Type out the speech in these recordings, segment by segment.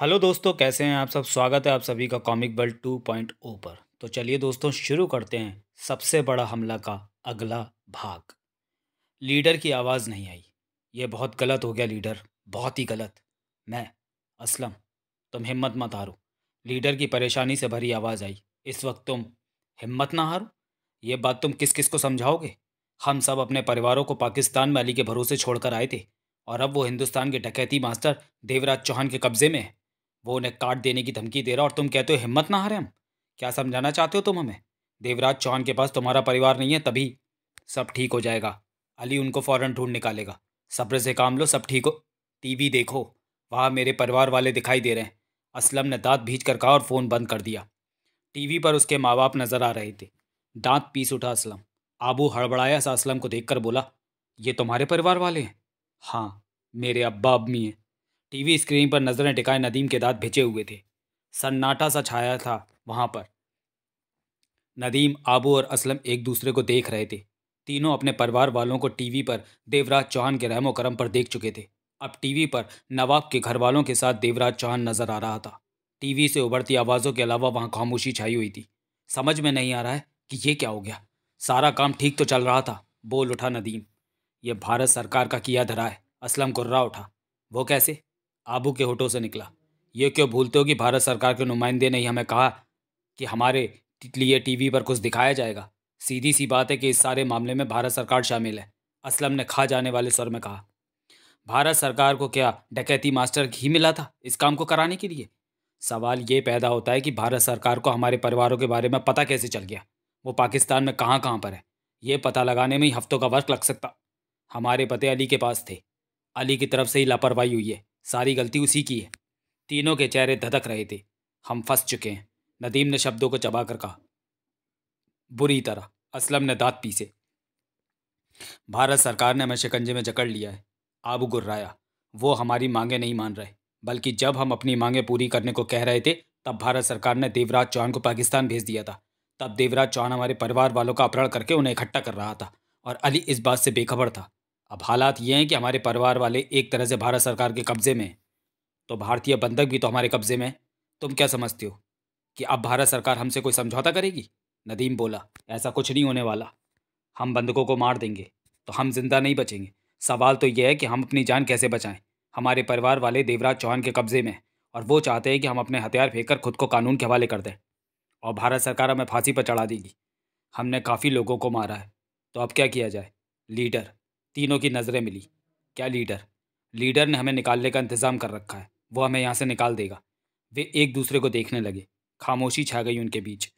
Hello दोस्तों कैसे हैं आप सब स्वागत है आप सभी का कॉमिक बल ओ पर तो चलिए दोस्तों शुरू करते हैं सबसे बड़ा हमला का अगला भाग लीडर की आवाज़ नहीं आई ये बहुत गलत हो गया लीडर बहुत ही गलत मैं असलम तुम हिम्मत मत हारो लीडर की परेशानी से भरी आवाज़ आई इस वक्त तुम हिम्मत ना हारो ये बात तुम किस किस को समझाओगे हम सब अपने परिवारों को पाकिस्तान में अली के भरोसे छोड़कर आए थे और अब वो हिंदुस्तान के डकैती मास्टर देवराज चौहान के कब्जे में है वो उन्हें काट देने की धमकी दे रहा और तुम कहते हो हिम्मत ना हारे हम क्या समझाना चाहते हो तुम हमें देवराज चौहान के पास तुम्हारा परिवार नहीं है तभी सब ठीक हो जाएगा अली उनको फ़ौरन ढूंढ निकालेगा सब्र से काम लो सब ठीक हो टीवी देखो वहाँ मेरे परिवार वाले दिखाई दे रहे हैं असलम ने दांत भीज कर कहा और फ़ोन बंद कर दिया टीवी पर उसके माँ बाप नज़र आ रहे थे दांत पीस उठा असलम आबू हड़बड़ाया सा असलम को देखकर बोला ये तुम्हारे परिवार वाले हैं हाँ मेरे अब्बा अम्मी हैं टीवी स्क्रीन पर नज़रें टिकाए नदीम के दांत भिचे हुए थे सन्नाटा सा छाया था वहां पर नदीम आबू और असलम एक दूसरे को देख रहे थे तीनों अपने परिवार वालों को टीवी पर देवराज चौहान के रहमो करम पर देख चुके थे अब टीवी पर नवाब के घर वालों के साथ देवराज चौहान नज़र आ रहा था टीवी से उभरती आवाज़ों के अलावा वहाँ खामोशी छाई हुई थी समझ में नहीं आ रहा है कि ये क्या हो गया सारा काम ठीक तो चल रहा था बोल उठा नदीम ये भारत सरकार का किया धरा है असलम कुर्रा उठा वो कैसे आबू के होठों से निकला ये क्यों भूलते हो कि भारत सरकार के नुमाइंदे ने ही हमें कहा कि हमारे लिए टीवी पर कुछ दिखाया जाएगा सीधी सी बात है कि इस सारे मामले में भारत सरकार शामिल है असलम ने खा जाने वाले स्वर में कहा भारत सरकार को क्या डकैती मास्टर ही मिला था इस काम को कराने के लिए सवाल ये पैदा होता है कि भारत सरकार को हमारे परिवारों के बारे में पता कैसे चल गया वो पाकिस्तान में कहाँ कहाँ पर है ये पता लगाने में ही हफ्तों का वर्क लग सकता हमारे पते अली के पास थे अली की तरफ से ही लापरवाही हुई है सारी गलती उसी की है तीनों के चेहरे धधक रहे थे हम फंस चुके हैं नदीम ने शब्दों को चबा कर कहा बुरी तरह असलम ने दांत पीसे भारत सरकार ने हमें शिकंजे में जकड़ लिया है आबू गुर्राया वो हमारी मांगे नहीं मान रहे बल्कि जब हम अपनी मांगे पूरी करने को कह रहे थे तब भारत सरकार ने देवराज चौहान को पाकिस्तान भेज दिया था तब देवराज चौहान हमारे परिवार वालों का अपहरण करके उन्हें इकट्ठा कर रहा था और अली इस बात से बेखबर था अब हालात ये हैं कि हमारे परिवार वाले एक तरह से भारत सरकार के कब्ज़े में तो भारतीय बंधक भी तो हमारे कब्ज़े में तुम क्या समझते हो कि अब भारत सरकार हमसे कोई समझौता करेगी नदीम बोला ऐसा कुछ नहीं होने वाला हम बंधकों को मार देंगे तो हम जिंदा नहीं बचेंगे सवाल तो यह है कि हम अपनी जान कैसे बचाएं हमारे परिवार वाले देवराज चौहान के कब्ज़े में और वो चाहते हैं कि हम अपने हथियार फेंक कर खुद को कानून के हवाले कर दें और भारत सरकार हमें फांसी पर चढ़ा देगी हमने काफ़ी लोगों को मारा है तो अब क्या किया जाए लीडर तीनों की नज़रें मिली क्या लीडर लीडर ने हमें निकालने का इंतज़ाम कर रखा है वो हमें यहाँ से निकाल देगा वे एक दूसरे को देखने लगे खामोशी छा गई उनके बीच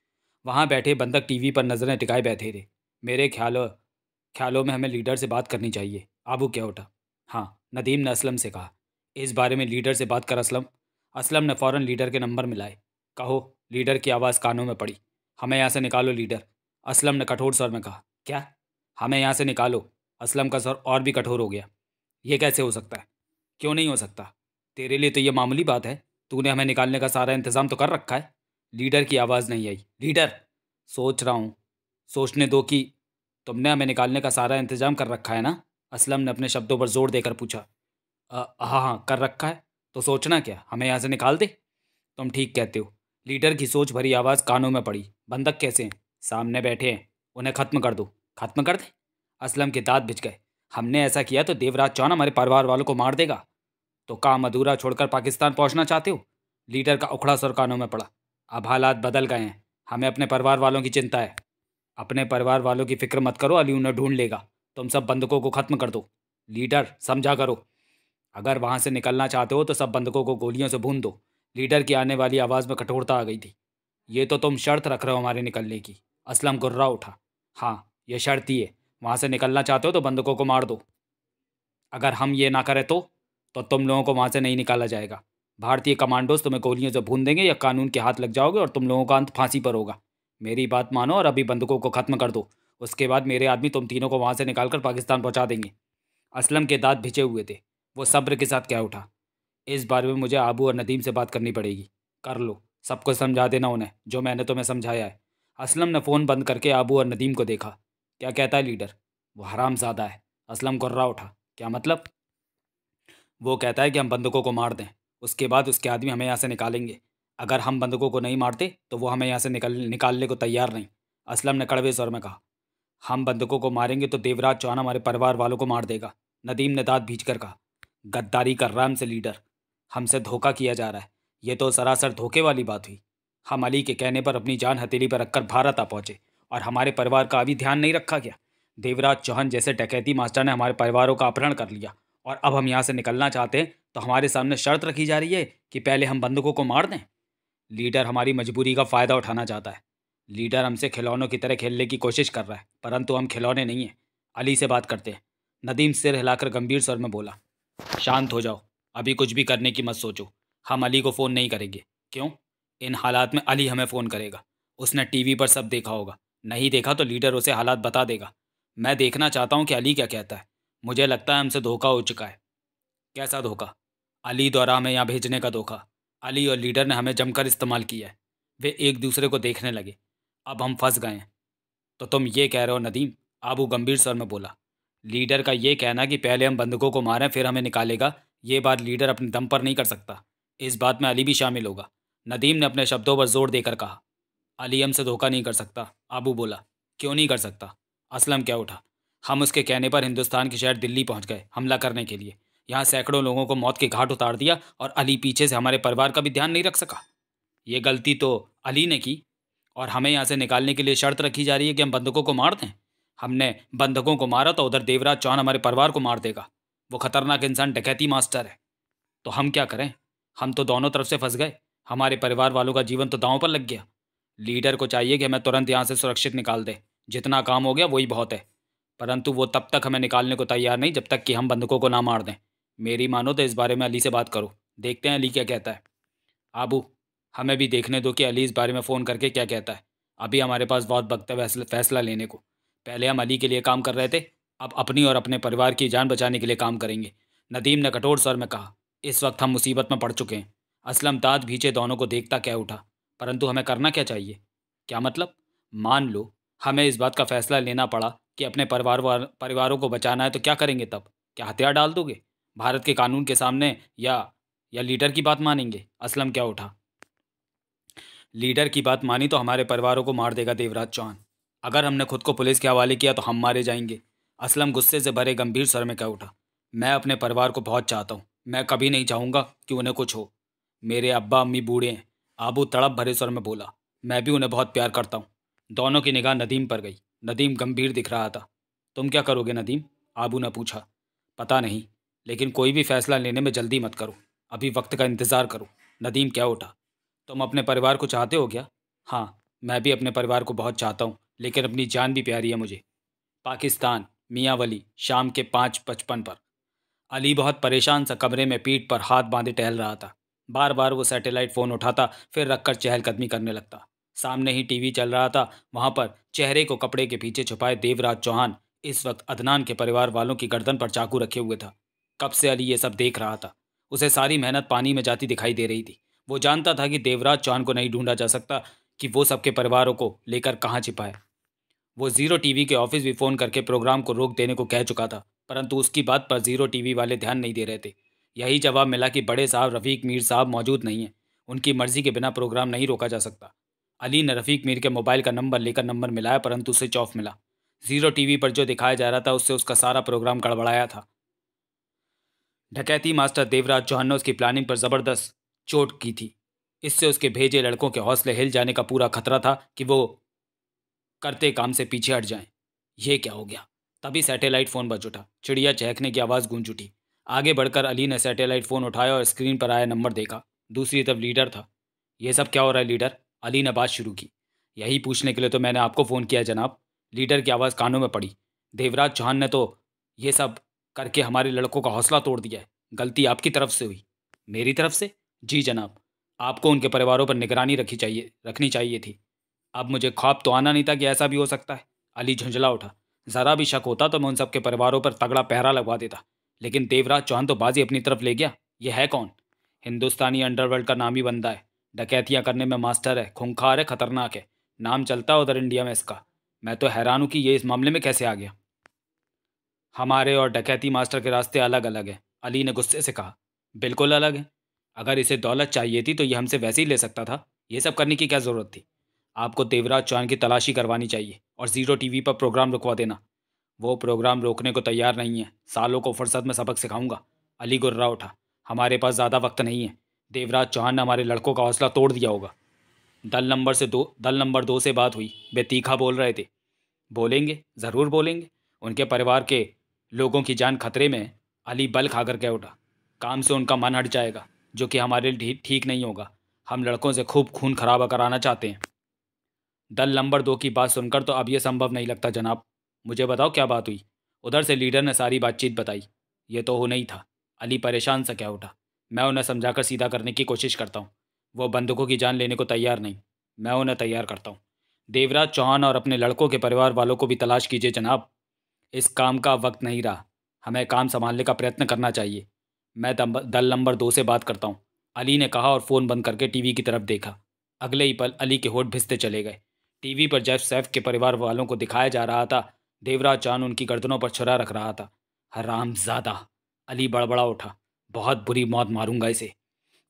वहाँ बैठे बंदक टीवी पर नज़रें टिकाए बैठे रहे मेरे ख्यालों ख्यालों में हमें लीडर से बात करनी चाहिए आबू क्या उठा हाँ नदीम ने असलम से कहा इस बारे में लीडर से बात कर असलम असलम ने फ़ौर लीडर के नंबर मिलाए कहो लीडर की आवाज़ कानों में पड़ी हमें यहाँ से निकालो लीडर असलम ने कठोर स्वर में कहा क्या हमें यहाँ से निकालो असलम का सर और भी कठोर हो गया ये कैसे हो सकता है क्यों नहीं हो सकता तेरे लिए तो ये मामूली बात है तूने हमें निकालने का सारा इंतज़ाम तो कर रखा है लीडर की आवाज़ नहीं आई लीडर सोच रहा हूँ सोचने दो कि तुमने हमें निकालने का सारा इंतज़ाम कर रखा है ना असलम ने अपने शब्दों पर जोर देकर पूछा हाँ हाँ कर रखा है तो सोचना क्या हमें यहाँ से निकाल दे तुम ठीक कहते हो लीडर की सोच भरी आवाज़ कानों में पड़ी बंधक कैसे हैं सामने बैठे हैं उन्हें ख़त्म कर दो ख़त्म कर दे असलम के दांत भिज गए हमने ऐसा किया तो देवराज चौहान हमारे परिवार वालों को मार देगा तो काम अधूरा छोड़कर पाकिस्तान पहुंचना चाहते हो लीडर का उखड़ा सर कानों में पड़ा अब हालात बदल गए हैं हमें अपने परिवार वालों की चिंता है अपने परिवार वालों की फिक्र मत करो अली उन्हें ढूंढ लेगा तुम सब बंधकों को ख़त्म कर दो लीडर समझा करो अगर वहाँ से निकलना चाहते हो तो सब बंधकों को गोलियों से भून दो लीडर की आने वाली आवाज़ में कठोरता आ गई थी ये तो तुम शर्त रख रहे हो हमारे निकलने की असलम गुर्रा उठा हाँ यह शर्त ही है वहाँ से निकलना चाहते हो तो बंदकों को मार दो अगर हम ये ना करें तो तो तुम लोगों को वहाँ से नहीं निकाला जाएगा भारतीय कमांडोज तुम्हें गोलियों से भून देंगे या कानून के हाथ लग जाओगे और तुम लोगों का अंत फांसी पर होगा मेरी बात मानो और अभी बंदकों को ख़त्म कर दो उसके बाद मेरे आदमी तुम तीनों को वहाँ से निकाल कर पाकिस्तान पहुँचा देंगे असलम के दाँत भिचे हुए थे वो सब्र के साथ क्या उठा इस बारे में मुझे आबू और नदीम से बात करनी पड़ेगी कर लो सबको समझा देना उन्हें जो मैंने तुम्हें समझाया है असलम ने फ़ोन बंद करके आबू और नदीम को देखा क्या कहता है लीडर वो हराम ज़्यादा है असलम गुर्रा उठा क्या मतलब वो कहता है कि हम बंदकों को मार दें उसके बाद उसके आदमी हमें यहाँ से निकालेंगे अगर हम बंदकों को नहीं मारते तो वो हमें यहाँ से निकल निकालने को तैयार नहीं असलम ने कड़वे स्वर में कहा हम बंदकों को मारेंगे तो देवराज चौहान हमारे परिवार वालों को मार देगा नदीम ने दाँत भीज कर कहा गद्दारी कर रहा हमसे लीडर हमसे धोखा किया जा रहा है ये तो सरासर धोखे वाली बात हुई हम अली के कहने पर अपनी जान हथेली पर रखकर भारत आ पहुँचे और हमारे परिवार का अभी ध्यान नहीं रखा गया देवराज चौहान जैसे डकैती मास्टर ने हमारे परिवारों का अपहरण कर लिया और अब हम यहाँ से निकलना चाहते हैं तो हमारे सामने शर्त रखी जा रही है कि पहले हम बंदकों को मार दें लीडर हमारी मजबूरी का फ़ायदा उठाना चाहता है लीडर हमसे खिलौनों की तरह खेलने की कोशिश कर रहा है परंतु हम खिलौने नहीं हैं अली से बात करते हैं नदीम सिर हिलाकर गंभीर स्वर में बोला शांत हो जाओ अभी कुछ भी करने की मत सोचो हम अली को फ़ोन नहीं करेंगे क्यों इन हालात में अली हमें फ़ोन करेगा उसने टीवी पर सब देखा होगा नहीं देखा तो लीडर उसे हालात बता देगा मैं देखना चाहता हूँ कि अली क्या कहता है मुझे लगता है हमसे धोखा हो चुका है कैसा धोखा अली द्वारा हमें यहाँ भेजने का धोखा अली और लीडर ने हमें जमकर इस्तेमाल किया है वे एक दूसरे को देखने लगे अब हम फंस गए हैं तो तुम ये कह रहे हो नदीम आबू गंभीर स्वर में बोला लीडर का ये कहना कि पहले हम बंधकों को मारें फिर हमें निकालेगा ये बात लीडर अपने दम पर नहीं कर सकता इस बात में अली भी शामिल होगा नदीम ने अपने शब्दों पर जोर देकर कहा अली हमसे धोखा नहीं कर सकता आबू बोला क्यों नहीं कर सकता असलम क्या उठा हम उसके कहने पर हिंदुस्तान के शहर दिल्ली पहुंच गए हमला करने के लिए यहाँ सैकड़ों लोगों को मौत के घाट उतार दिया और अली पीछे से हमारे परिवार का भी ध्यान नहीं रख सका ये गलती तो अली ने की और हमें यहाँ से निकालने के लिए शर्त रखी जा रही है कि हम बंधकों को मार दें हमने बंधकों को मारा तो उधर देवराज चौहान हमारे परिवार को मार देगा वो खतरनाक इंसान डकैती मास्टर है तो हम क्या करें हम तो दोनों तरफ से फंस गए हमारे परिवार वालों का जीवन तो दांव पर लग गया लीडर को चाहिए कि हमें तुरंत यहाँ से सुरक्षित निकाल दे जितना काम हो गया वही बहुत है परंतु वो तब तक हमें निकालने को तैयार नहीं जब तक कि हम बंधकों को ना मार दें मेरी मानो तो इस बारे में अली से बात करो देखते हैं अली क्या कहता है आबू हमें भी देखने दो कि अली इस बारे में फ़ोन करके क्या कहता है अभी हमारे पास बहुत वक्त है फैसला लेने को पहले हम अली के लिए काम कर रहे थे अब अपनी और अपने परिवार की जान बचाने के लिए काम करेंगे नदीम ने कठोर स्वर में कहा इस वक्त हम मुसीबत में पड़ चुके हैं असलम दाद भीचे दोनों को देखता क्या उठा परंतु हमें करना क्या चाहिए क्या मतलब मान लो हमें इस बात का फैसला लेना पड़ा कि अपने परिवार परिवारों को बचाना है तो क्या करेंगे तब क्या हथियार डाल दोगे भारत के कानून के सामने या या लीडर की बात मानेंगे असलम क्या उठा लीडर की बात मानी तो हमारे परिवारों को मार देगा देवराज चौहान अगर हमने खुद को पुलिस के हवाले किया तो हम मारे जाएंगे असलम गुस्से से भरे गंभीर स्वर में क्या उठा मैं अपने परिवार को बहुत चाहता हूँ मैं कभी नहीं चाहूँगा कि उन्हें कुछ हो मेरे अब्बा अम्मी बूढ़े हैं आबू तड़प भरे स्वर में बोला मैं भी उन्हें बहुत प्यार करता हूँ दोनों की निगाह नदीम पर गई नदीम गंभीर दिख रहा था तुम क्या करोगे नदीम आबू ने पूछा पता नहीं लेकिन कोई भी फैसला लेने में जल्दी मत करो अभी वक्त का इंतज़ार करो नदीम क्या उठा तुम अपने परिवार को चाहते हो क्या हाँ मैं भी अपने परिवार को बहुत चाहता हूँ लेकिन अपनी जान भी प्यारी है मुझे पाकिस्तान मियाँ वली शाम के पाँच पचपन पर अली बहुत परेशान सा कमरे में पीठ पर हाथ बांधे टहल रहा था बार बार वो सैटेलाइट फ़ोन उठाता फिर रखकर चहलकदमी करने लगता सामने ही टीवी चल रहा था वहाँ पर चेहरे को कपड़े के पीछे छुपाए देवराज चौहान इस वक्त अदनान के परिवार वालों की गर्दन पर चाकू रखे हुए था कब से अली ये सब देख रहा था उसे सारी मेहनत पानी में जाती दिखाई दे रही थी वो जानता था कि देवराज चौहान को नहीं ढूंढा जा सकता कि वो सबके परिवारों को लेकर कहाँ छिपाए वो जीरो टीवी के ऑफिस भी फ़ोन करके प्रोग्राम को रोक देने को कह चुका था परंतु उसकी बात पर जीरो टीवी वाले ध्यान नहीं दे रहे थे यही जवाब मिला कि बड़े साहब रफ़ीक मीर साहब मौजूद नहीं हैं उनकी मर्ज़ी के बिना प्रोग्राम नहीं रोका जा सकता अली ने रफ़ीक मीर के मोबाइल का नंबर लेकर नंबर मिलाया परंतु स्विच ऑफ मिला ज़ीरो टीवी पर जो दिखाया जा रहा था उससे उसका सारा प्रोग्राम गड़बड़ाया था डकैती मास्टर देवराज चौहान ने उसकी प्लानिंग पर ज़बरदस्त चोट की थी इससे उसके भेजे लड़कों के हौसले हिल जाने का पूरा खतरा था कि वो करते काम से पीछे हट जाएं। ये क्या हो गया तभी सैटेलाइट फ़ोन बज उठा चिड़िया चहकने की आवाज़ गूंज उठी आगे बढ़कर अली ने सैटेलाइट फ़ोन उठाया और स्क्रीन पर आया नंबर देखा दूसरी तरफ लीडर था यह सब क्या हो रहा है लीडर अली ने बात शुरू की यही पूछने के लिए तो मैंने आपको फ़ोन किया जनाब लीडर की आवाज़ कानों में पड़ी देवराज चौहान ने तो ये सब करके हमारे लड़कों का हौसला तोड़ दिया है गलती आपकी तरफ से हुई मेरी तरफ से जी जनाब आपको उनके परिवारों पर निगरानी रखी चाहिए रखनी चाहिए थी अब मुझे ख्वाब तो आना नहीं था कि ऐसा भी हो सकता है अली झुंझला उठा ज़रा भी शक होता तो मैं उन सबके परिवारों पर तगड़ा पहरा लगवा देता लेकिन देवराज चौहान तो बाजी अपनी तरफ ले गया ये है कौन हिंदुस्तानी अंडरवर्ल्ड का नाम ही बंदा है डकैतियाँ करने में मास्टर है खूंखार है खतरनाक है नाम चलता है उधर इंडिया में इसका मैं तो हैरान हूँ कि ये इस मामले में कैसे आ गया हमारे और डकैती मास्टर के रास्ते अलग अलग हैं अली ने गुस्से से कहा बिल्कुल अलग है अगर इसे दौलत चाहिए थी तो ये हमसे वैसे ही ले सकता था ये सब करने की क्या ज़रूरत थी आपको देवराज चौहान की तलाशी करवानी चाहिए और ज़ीरो टीवी पर प्रोग्राम रुकवा देना वो प्रोग्राम रोकने को तैयार नहीं है सालों को फुर्सत में सबक सिखाऊंगा अली गुर्रा उठा हमारे पास ज़्यादा वक्त नहीं है देवराज चौहान ने हमारे लड़कों का हौसला तोड़ दिया होगा दल नंबर से दो दल नंबर दो से बात हुई वे तीखा बोल रहे थे बोलेंगे ज़रूर बोलेंगे उनके परिवार के लोगों की जान खतरे में अली बल खा कर उठा काम से उनका मन हट जाएगा जो कि हमारे लिए ठीक नहीं होगा हम लड़कों से खूब खून खराबा कराना चाहते हैं दल नंबर दो की बात सुनकर तो अब यह संभव नहीं लगता जनाब मुझे बताओ क्या बात हुई उधर से लीडर ने सारी बातचीत बताई ये तो हो नहीं था अली परेशान सा क्या उठा मैं उन्हें समझाकर सीधा करने की कोशिश करता हूँ वो बंदूकों की जान लेने को तैयार नहीं मैं उन्हें तैयार करता हूँ देवराज चौहान और अपने लड़कों के परिवार वालों को भी तलाश कीजिए जनाब इस काम का वक्त नहीं रहा हमें काम संभालने का प्रयत्न करना चाहिए मैं दल नंबर दो से बात करता हूँ अली ने कहा और फ़ोन बंद करके टीवी की तरफ देखा अगले ही पल अली के होठ भिसते चले गए टीवी पर जैफ सैफ के परिवार वालों को दिखाया जा रहा था देवराज चांद उनकी गर्दनों पर छुरा रख रहा था हराम ज़्यादा अली बड़बड़ा उठा बहुत बुरी मौत मारूंगा इसे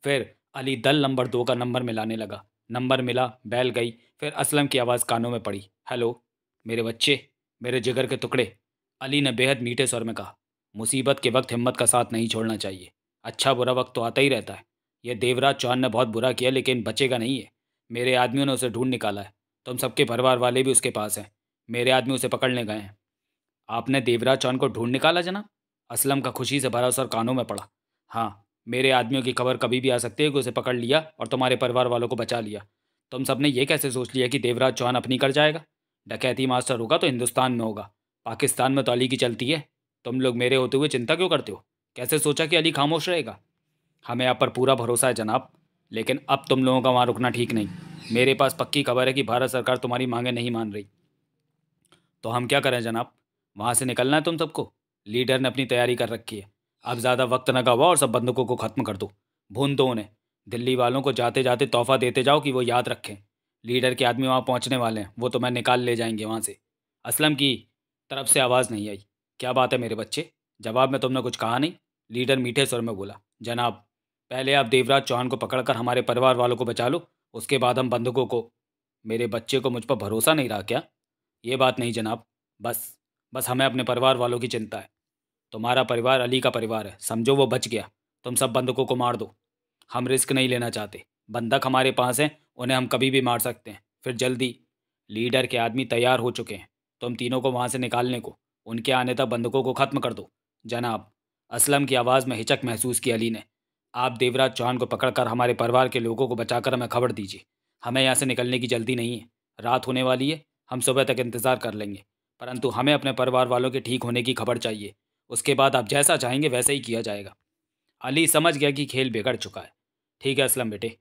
फिर अली दल नंबर दो का नंबर मिलाने लगा नंबर मिला बैल गई फिर असलम की आवाज़ कानों में पड़ी हेलो मेरे बच्चे मेरे जिगर के टुकड़े अली ने बेहद मीठे स्वर में कहा मुसीबत के वक्त हिम्मत का साथ नहीं छोड़ना चाहिए अच्छा बुरा वक्त तो आता ही रहता है यह देवराज चौहान ने बहुत बुरा किया लेकिन बचेगा नहीं है मेरे आदमियों ने उसे ढूंढ निकाला है तुम सबके परिवार वाले भी उसके पास हैं मेरे आदमी उसे पकड़ने गए हैं आपने देवराज चौहान को ढूंढ निकाला जनाब असलम का खुशी से भरा सर कानों में पड़ा हाँ मेरे आदमियों की खबर कभी भी आ सकती है कि उसे पकड़ लिया और तुम्हारे परिवार वालों को बचा लिया तुम सब ने यह कैसे सोच लिया कि देवराज चौहान अपनी कर जाएगा डकैती मास्टर होगा तो हिंदुस्तान में होगा पाकिस्तान में तो अली की चलती है तुम लोग मेरे होते हुए चिंता क्यों करते हो कैसे सोचा कि अली खामोश रहेगा हमें आप पर पूरा भरोसा है जनाब लेकिन अब तुम लोगों का वहाँ रुकना ठीक नहीं मेरे पास पक्की खबर है कि भारत सरकार तुम्हारी मांगें नहीं मान रही तो हम क्या करें जनाब वहाँ से निकलना है तुम सबको लीडर ने अपनी तैयारी कर रखी है अब ज़्यादा वक्त न गवाओ और सब बंदूकों को ख़त्म कर दो भून दो उन्हें दिल्ली वालों को जाते जाते तोहफा देते जाओ कि वो याद रखें लीडर के आदमी वहाँ पहुँचने वाले हैं वो तो मैं निकाल ले जाएंगे वहाँ से असलम की तरफ से आवाज़ नहीं आई क्या बात है मेरे बच्चे जवाब में तुमने कुछ कहा नहीं लीडर मीठे स्वर में बोला जनाब पहले आप देवराज चौहान को पकड़कर हमारे परिवार वालों को बचा लो उसके बाद हम बंधकों को मेरे बच्चे को मुझ पर भरोसा नहीं रहा क्या ये बात नहीं जनाब बस बस हमें अपने परिवार वालों की चिंता है तुम्हारा परिवार अली का परिवार है समझो वो बच गया तुम सब बंधकों को मार दो हम रिस्क नहीं लेना चाहते बंधक हमारे पास हैं उन्हें हम कभी भी मार सकते हैं फिर जल्दी लीडर के आदमी तैयार हो चुके हैं तुम तीनों को वहाँ से निकालने को उनके आने तक बंधकों को ख़त्म कर दो जनाब असलम की आवाज़ में हिचक महसूस की अली ने आप देवराज चौहान को पकड़कर हमारे परिवार के लोगों को बचाकर हमें खबर दीजिए हमें यहाँ से निकलने की जल्दी नहीं है रात होने वाली है हम सुबह तक इंतज़ार कर लेंगे परंतु हमें अपने परिवार वालों के ठीक होने की खबर चाहिए उसके बाद आप जैसा चाहेंगे वैसा ही किया जाएगा अली समझ गया कि खेल बिगड़ चुका है ठीक है असलम बेटे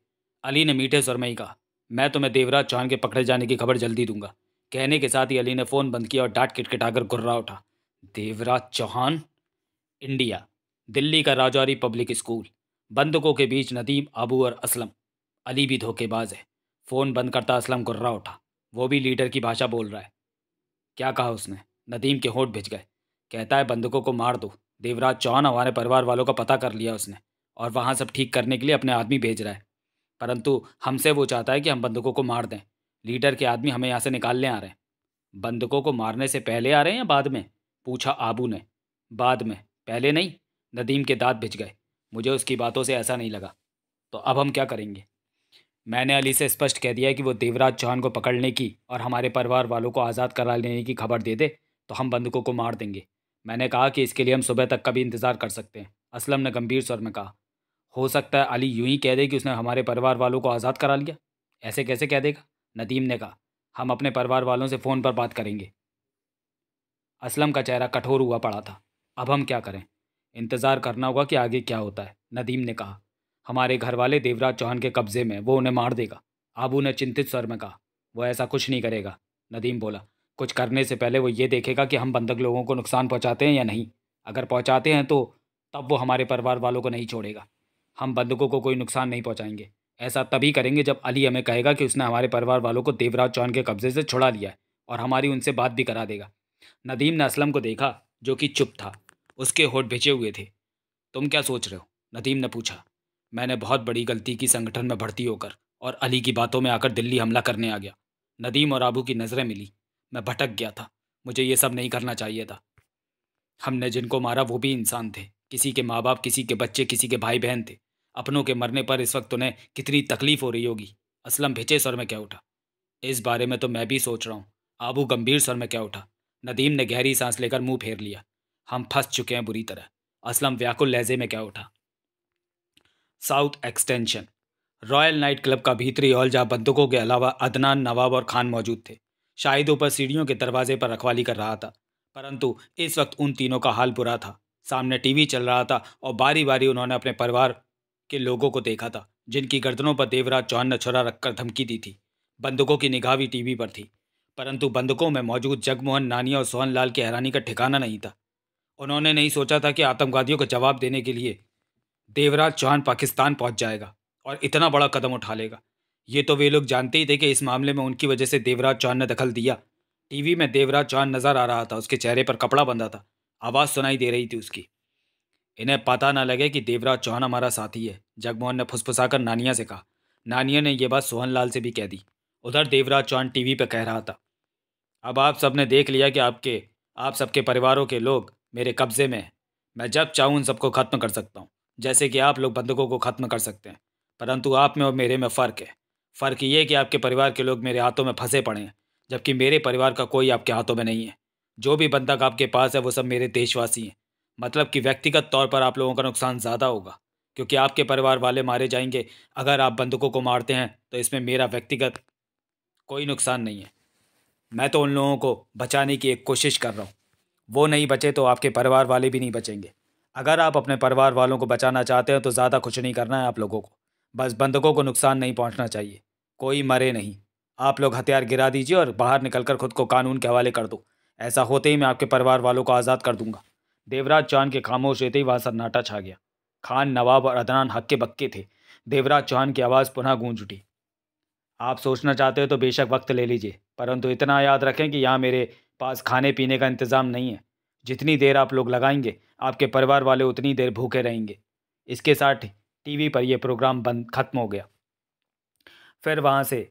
अली ने मीठे स्वर में ही कहा मैं तुम्हें देवराज चौहान के पकड़े जाने की खबर जल्दी दूंगा कहने के साथ ही अली ने फ़ोन बंद किया और डांट किटकिटाकर गुर्रा उठा देवराज चौहान इंडिया दिल्ली का राजौरी पब्लिक स्कूल बंदकों के बीच नदीम अबू और असलम अली भी धोखेबाज है फ़ोन बंद करता असलम गुर्रा उठा वो भी लीडर की भाषा बोल रहा है क्या कहा उसने नदीम के होठ भिज गए कहता है बंदूकों को मार दो देवराज चौहान हमारे परिवार वालों का पता कर लिया उसने और वहाँ सब ठीक करने के लिए अपने आदमी भेज रहा है परंतु हमसे वो चाहता है कि हम बंदूकों को मार दें लीडर के आदमी हमें यहाँ से निकालने आ रहे हैं बंदूकों को मारने से पहले आ रहे हैं या बाद में पूछा आबू ने बाद में पहले नहीं नदीम के दांत भिज गए मुझे उसकी बातों से ऐसा नहीं लगा तो अब हम क्या करेंगे मैंने अली से स्पष्ट कह दिया कि वो देवराज चौहान को पकड़ने की और हमारे परिवार वालों को आज़ाद करा लेने की खबर दे दे तो हम बंदूकों को मार देंगे मैंने कहा कि इसके लिए हम सुबह तक का भी इंतज़ार कर सकते हैं असलम ने गंभीर स्वर में कहा हो सकता है अली यूं ही कह दे कि उसने हमारे परिवार वालों को आज़ाद करा लिया ऐसे कैसे कह देगा नदीम ने कहा हम अपने परिवार वालों से फ़ोन पर बात करेंगे असलम का चेहरा कठोर हुआ पड़ा था अब हम क्या करें इंतज़ार करना होगा कि आगे क्या होता है नदीम ने कहा हमारे घर वाले देवराज चौहान के कब्जे में वो उन्हें मार देगा आबू ने चिंतित स्वर में कहा वो ऐसा कुछ नहीं करेगा नदीम बोला कुछ करने से पहले वो ये देखेगा कि हम बंधक लोगों को नुकसान पहुंचाते हैं या नहीं अगर पहुंचाते हैं तो तब वो हमारे परिवार वालों को नहीं छोड़ेगा हम बंधकों को कोई नुकसान नहीं पहुंचाएंगे ऐसा तभी करेंगे जब अली हमें कहेगा कि उसने हमारे परिवार वालों को देवराज चौहान के कब्जे से छुड़ा लिया है और हमारी उनसे बात भी करा देगा नदीम ने असलम को देखा जो कि चुप था उसके होठ भिचे हुए थे तुम क्या सोच रहे हो नदीम ने पूछा मैंने बहुत बड़ी गलती की संगठन में भर्ती होकर और अली की बातों में आकर दिल्ली हमला करने आ गया नदीम और आबू की नज़रें मिली मैं भटक गया था मुझे ये सब नहीं करना चाहिए था हमने जिनको मारा वो भी इंसान थे किसी के माँ बाप किसी के बच्चे किसी के भाई बहन थे अपनों के मरने पर इस वक्त उन्हें कितनी तकलीफ हो रही होगी असलम भिचे स्वर में क्या उठा इस बारे में तो मैं भी सोच रहा हूँ आबू गंभीर स्वर में क्या उठा नदीम ने गहरी सांस लेकर मुंह फेर लिया हम फंस चुके हैं बुरी तरह असलम व्याकुल लहजे में क्या उठा South Extension Royal Night Club का भीतरी हॉल जहां बंदूकों के अलावा अदनान नवाब और खान मौजूद थे शाहिद ऊपर सीढ़ियों के दरवाजे पर रखवाली कर रहा था परंतु इस वक्त उन तीनों का हाल बुरा था सामने टीवी चल रहा था और बारी बारी उन्होंने अपने परिवार के लोगों को देखा था जिनकी गर्दनों पर देवराज चौहान ने छुरा रखकर धमकी दी थी बंदूकों की निगाह भी टीवी पर थी परंतु बंदूकों में मौजूद जगमोहन नानी और सोहन लाल की हैरानी का ठिकाना नहीं था उन्होंने नहीं सोचा था कि आतंकवादियों को जवाब देने के लिए देवराज चौहान पाकिस्तान पहुंच जाएगा और इतना बड़ा कदम उठा लेगा ये तो वे लोग जानते ही थे कि इस मामले में उनकी वजह से देवराज चौहान ने दखल दिया टीवी में देवराज चौहान नज़र आ रहा था उसके चेहरे पर कपड़ा बंधा था आवाज़ सुनाई दे रही थी उसकी इन्हें पता ना लगे कि देवराज चौहान हमारा साथी है जगमोहन ने फुसफुसाकर नानिया से कहा नानिया ने यह बात सोहन लाल से भी कह दी उधर देवराज चौहान टीवी पर कह रहा था अब आप सब ने देख लिया कि आपके आप सबके परिवारों के लोग मेरे कब्ज़े में हैं मैं जब चाहूँ उन सबको ख़त्म कर सकता हूँ जैसे कि आप लोग बंधकों को ख़त्म कर सकते हैं परंतु आप में और मेरे में फ़र्क है फ़र्क ये कि आपके परिवार के लोग मेरे हाथों में फंसे पड़े हैं जबकि मेरे परिवार का कोई आपके हाथों में नहीं है जो भी बंधक आपके पास है वो सब मेरे देशवासी हैं मतलब कि व्यक्तिगत तौर पर आप लोगों का नुकसान ज़्यादा होगा क्योंकि आपके परिवार वाले मारे जाएंगे अगर आप बंधकों को मारते हैं तो इसमें मेरा व्यक्तिगत कोई नुकसान नहीं है मैं तो उन लोगों को बचाने की एक कोशिश कर रहा हूँ वो नहीं बचे तो आपके परिवार वाले भी नहीं बचेंगे अगर आप अपने परिवार वालों को बचाना चाहते हैं तो ज़्यादा कुछ नहीं करना है आप लोगों को बस बंधकों को नुकसान नहीं पहुंचना चाहिए कोई मरे नहीं आप लोग हथियार गिरा दीजिए और बाहर निकलकर खुद को कानून के हवाले कर दो ऐसा होते ही मैं आपके परिवार वालों को आज़ाद कर दूंगा देवराज चौहान के खामोश रहते ही वहाँ सन्नाटा छा गया खान नवाब और अदनान हक्के बक्के थे देवराज चौहान की आवाज़ पुनः गूंज उठी आप सोचना चाहते हो तो बेशक वक्त ले लीजिए परंतु इतना याद रखें कि यहाँ मेरे पास खाने पीने का इंतज़ाम नहीं है जितनी देर आप लोग लगाएंगे आपके परिवार वाले उतनी देर भूखे रहेंगे इसके साथ टीवी पर यह प्रोग्राम बंद खत्म हो गया फिर वहाँ से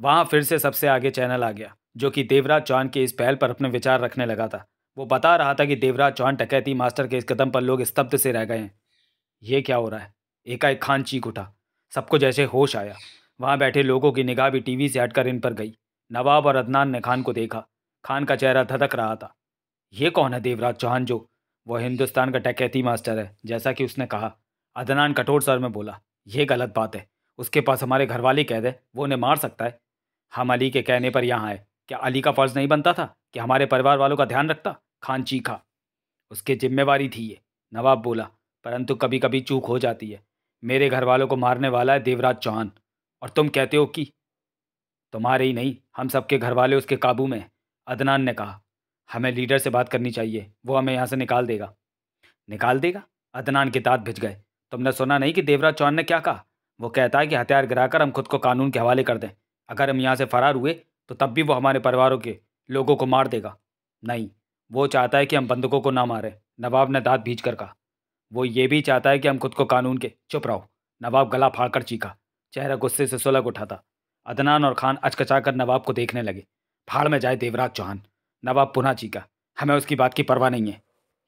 वहाँ फिर से सबसे आगे चैनल आ गया जो कि देवराज चौहान के इस पहल पर अपने विचार रखने लगा था वो बता रहा था कि देवराज चौहान टकैती मास्टर के इस कदम पर लोग स्तब्ध से रह गए हैं ये क्या हो रहा है एकाएक खान चीख उठा सबको जैसे होश आया वहाँ बैठे लोगों की निगाह भी टीवी से हटकर इन पर गई नवाब और अदनान ने खान को देखा खान का चेहरा धधक रहा था ये कौन है देवराज चौहान जो वो हिंदुस्तान का टकैती मास्टर है जैसा कि उसने कहा अदनान कठोर सर में बोला यह गलत बात है उसके पास हमारे घरवाले कह दे वो उन्हें मार सकता है हम अली के कहने पर यहाँ आए क्या अली का फर्ज नहीं बनता था कि हमारे परिवार वालों का ध्यान रखता खान चीखा उसकी जिम्मेवारी थी ये नवाब बोला परंतु कभी कभी चूक हो जाती है मेरे घर वालों को मारने वाला है देवराज चौहान और तुम कहते हो कि तुम्हारे ही नहीं हम सबके घर वाले उसके काबू में अदनान ने कहा हमें लीडर से बात करनी चाहिए वो हमें यहाँ से निकाल देगा निकाल देगा अदनान के दाँत भिज गए तुमने सुना नहीं कि देवराज चौहान ने क्या कहा वो कहता है कि हथियार गिराकर हम खुद को कानून के हवाले कर दें अगर हम यहाँ से फरार हुए तो तब भी वो हमारे परिवारों के लोगों को मार देगा नहीं वो चाहता है कि हम बंदकों को ना मारें नवाब ने दाँत भीज कर कहा वो ये भी चाहता है कि हम खुद को कानून के चुप रहो नवाब गला फाड़ कर चीखा चेहरा गुस्से से सुलग उठा था अदनान और खान अचकचा कर नवाब को देखने लगे फाड़ में जाए देवराज चौहान नवाब पुनः चीखा हमें उसकी बात की परवाह नहीं है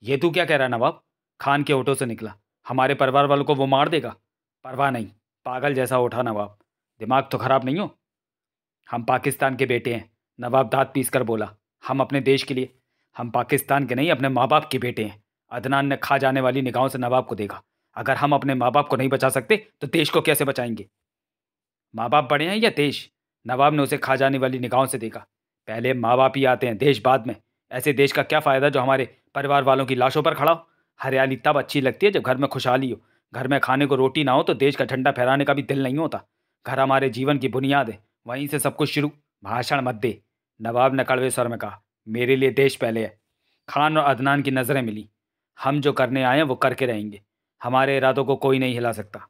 ये तू क्या कह रहा है नवाब खान के ऑटो से निकला हमारे परिवार वालों को वो मार देगा परवाह नहीं पागल जैसा उठा नवाब दिमाग तो खराब नहीं हो हम पाकिस्तान के बेटे हैं नवाब दांत पीस कर बोला हम अपने देश के लिए हम पाकिस्तान के नहीं अपने माँ बाप के बेटे हैं अदनान ने खा जाने वाली निगाहों से नवाब को देखा अगर हम अपने माँ बाप को नहीं बचा सकते तो देश को कैसे बचाएंगे माँ बाप बड़े हैं या देश नवाब ने उसे खा जाने वाली निगाहों से देखा पहले माँ बाप ही आते हैं देश बाद में ऐसे देश का क्या फ़ायदा जो हमारे परिवार वालों की लाशों पर खड़ा हो हरियाली तब अच्छी लगती है जब घर में खुशहाली हो घर में खाने को रोटी ना हो तो देश का झंडा फहराने का भी दिल नहीं होता घर हमारे जीवन की बुनियाद है वहीं से सब कुछ शुरू भाषण मत दे नवाब ने कड़वे स्वर में कहा मेरे लिए देश पहले है खान और अदनान की नज़रें मिली हम जो करने आए हैं वो करके रहेंगे हमारे इरादों को कोई नहीं हिला सकता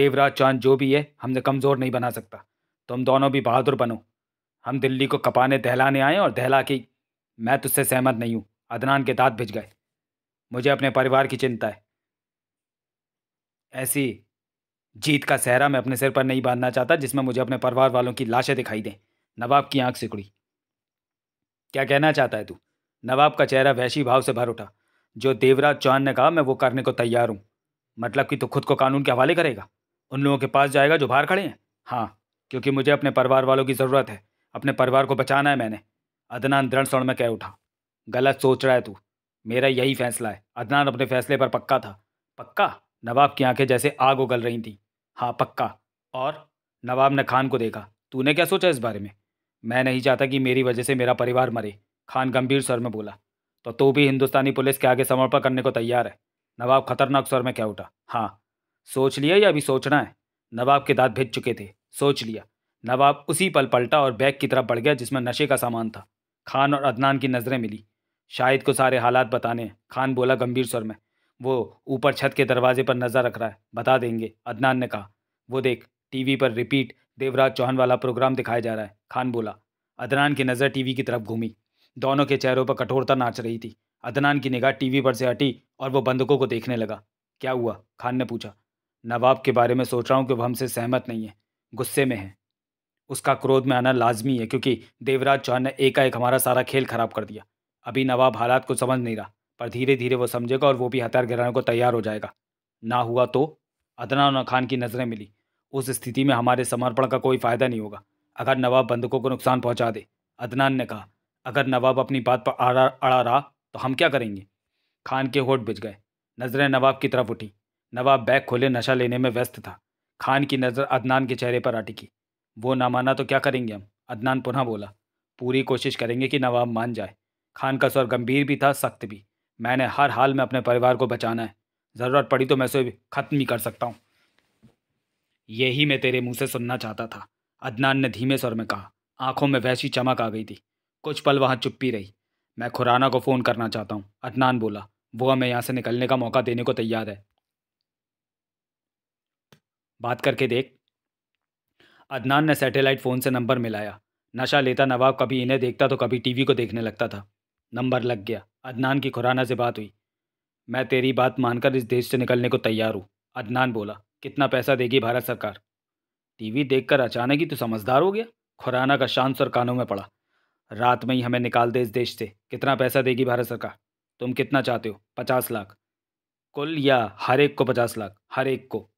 देवराज चौहान जो भी है हमने कमज़ोर नहीं बना सकता तुम दोनों भी बहादुर बनो हम दिल्ली को कपाने दहलाने आए और दहला कि मैं तुझसे सहमत नहीं हूँ अदनान के दांत भिज गए मुझे अपने परिवार की चिंता है ऐसी जीत का सहरा मैं अपने सिर पर नहीं बांधना चाहता जिसमें मुझे अपने परिवार वालों की लाशें दिखाई दें नवाब की आंख सिकुड़ी क्या कहना चाहता है तू नवाब का चेहरा वैशी भाव से भर उठा जो देवराज चौहान ने कहा मैं वो करने को तैयार हूँ मतलब कि तू खुद को कानून के हवाले करेगा उन लोगों के पास जाएगा जो बाहर खड़े हैं हाँ क्योंकि मुझे अपने परिवार वालों की ज़रूरत है अपने परिवार को बचाना है मैंने अदनान दृढ़ स्वर्ण में कह उठा गलत सोच रहा है तू मेरा यही फैसला है अदनान अपने फैसले पर पक्का था पक्का नवाब की आंखें जैसे आग उगल रही थीं हाँ पक्का और नवाब ने खान को देखा तूने क्या सोचा इस बारे में मैं नहीं चाहता कि मेरी वजह से मेरा परिवार मरे खान गंभीर स्वर में बोला तो तू भी हिंदुस्तानी पुलिस के आगे समर्पण करने को तैयार है नवाब खतरनाक स्वर में क्या उठा हाँ सोच लिया या अभी सोचना है नवाब के दांत भिज चुके थे सोच लिया नवाब उसी पल पलटा और बैग की तरफ बढ़ गया जिसमें नशे का सामान था खान और अदनान की नज़रें मिली शाहिद को सारे हालात बताने खान बोला गंभीर स्वर में वो ऊपर छत के दरवाजे पर नज़र रख रहा है बता देंगे अदनान ने कहा वो देख टीवी पर रिपीट देवराज चौहान वाला प्रोग्राम दिखाया जा रहा है खान बोला अदनान की नज़र टीवी की तरफ घूमी दोनों के चेहरों पर कठोरता नाच रही थी अदनान की निगाह टीवी पर से हटी और वो बंदकों को देखने लगा क्या हुआ खान ने पूछा नवाब के बारे में सोच रहा हूँ कि वह हमसे सहमत नहीं है गुस्से में है उसका क्रोध में आना लाजमी है क्योंकि देवराज चौहान ने एकाएक हमारा सारा खेल खराब कर दिया अभी नवाब हालात को समझ नहीं रहा पर धीरे धीरे वो समझेगा और वो भी हथियार गिराने को तैयार हो जाएगा ना हुआ तो अदनान खान की नज़रें मिली उस स्थिति में हमारे समर्पण का कोई फ़ायदा नहीं होगा अगर नवाब बंधकों को नुकसान पहुंचा दे अदनान ने कहा अगर नवाब अपनी बात पर अड़ा अड़ा रहा तो हम क्या करेंगे खान के होठ बिज गए नज़रें नवाब की तरफ उठी नवाब बैग खोले नशा लेने में व्यस्त था खान की नज़र अदनान के चेहरे पर अटकी वो ना माना तो क्या करेंगे हम अदनान पुनः बोला पूरी कोशिश करेंगे कि नवाब मान जाए खान का स्वर गंभीर भी था सख्त भी मैंने हर हाल में अपने परिवार को बचाना है ज़रूरत पड़ी तो मैं उसे ख़त्म ही कर सकता हूँ यही मैं तेरे मुँह से सुनना चाहता था अदनान ने धीमे स्वर में कहा आंखों में वैसी चमक आ गई थी कुछ पल वहाँ चुप्पी रही मैं खुराना को फ़ोन करना चाहता हूँ अदनान बोला वो हमें यहाँ से निकलने का मौका देने को तैयार है बात करके देख अदनान ने सैटेलाइट फ़ोन से नंबर मिलाया नशा लेता नवाब कभी इन्हें देखता तो कभी टीवी को देखने लगता था नंबर लग गया अदनान की खुराना से बात हुई मैं तेरी बात मानकर इस देश से निकलने को तैयार हूँ अदनान बोला कितना पैसा देगी भारत सरकार टीवी देखकर अचानक ही तो समझदार हो गया खुराना का शांत और कानों में पड़ा रात में ही हमें निकाल दे इस देश से कितना पैसा देगी भारत सरकार तुम कितना चाहते हो पचास लाख कुल या हर एक को पचास लाख हर एक को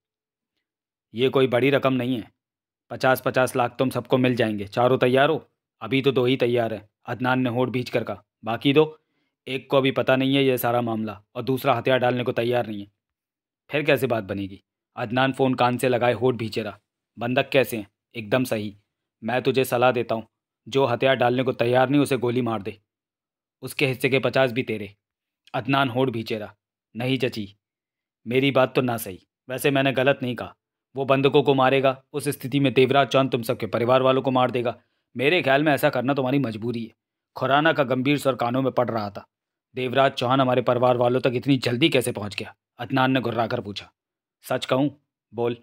ये कोई बड़ी रकम नहीं है पचास पचास लाख तुम सबको मिल जाएंगे चारों तैयार हो अभी तो दो ही तैयार हैं अदनान ने होड़ भीज कर कहा बाकी दो एक को अभी पता नहीं है यह सारा मामला और दूसरा हथियार डालने को तैयार नहीं है फिर कैसे बात बनेगी अदनान फ़ोन कान से लगाए होठ रहा बंधक कैसे हैं एकदम सही मैं तुझे सलाह देता हूँ जो हथियार डालने को तैयार नहीं उसे गोली मार दे उसके हिस्से के पचास भी तेरे अदनान होड़ रहा नहीं चची मेरी बात तो ना सही वैसे मैंने गलत नहीं कहा वो बंधकों को मारेगा उस स्थिति में देवराज चांद तुम सबके परिवार वालों को मार देगा मेरे ख्याल में ऐसा करना तुम्हारी मजबूरी है खुराना का गंभीर स्वर कानों में पड़ रहा था देवराज चौहान हमारे परिवार वालों तक इतनी जल्दी कैसे पहुंच गया अदनान ने घुर्रा कर पूछा सच कहूँ बोल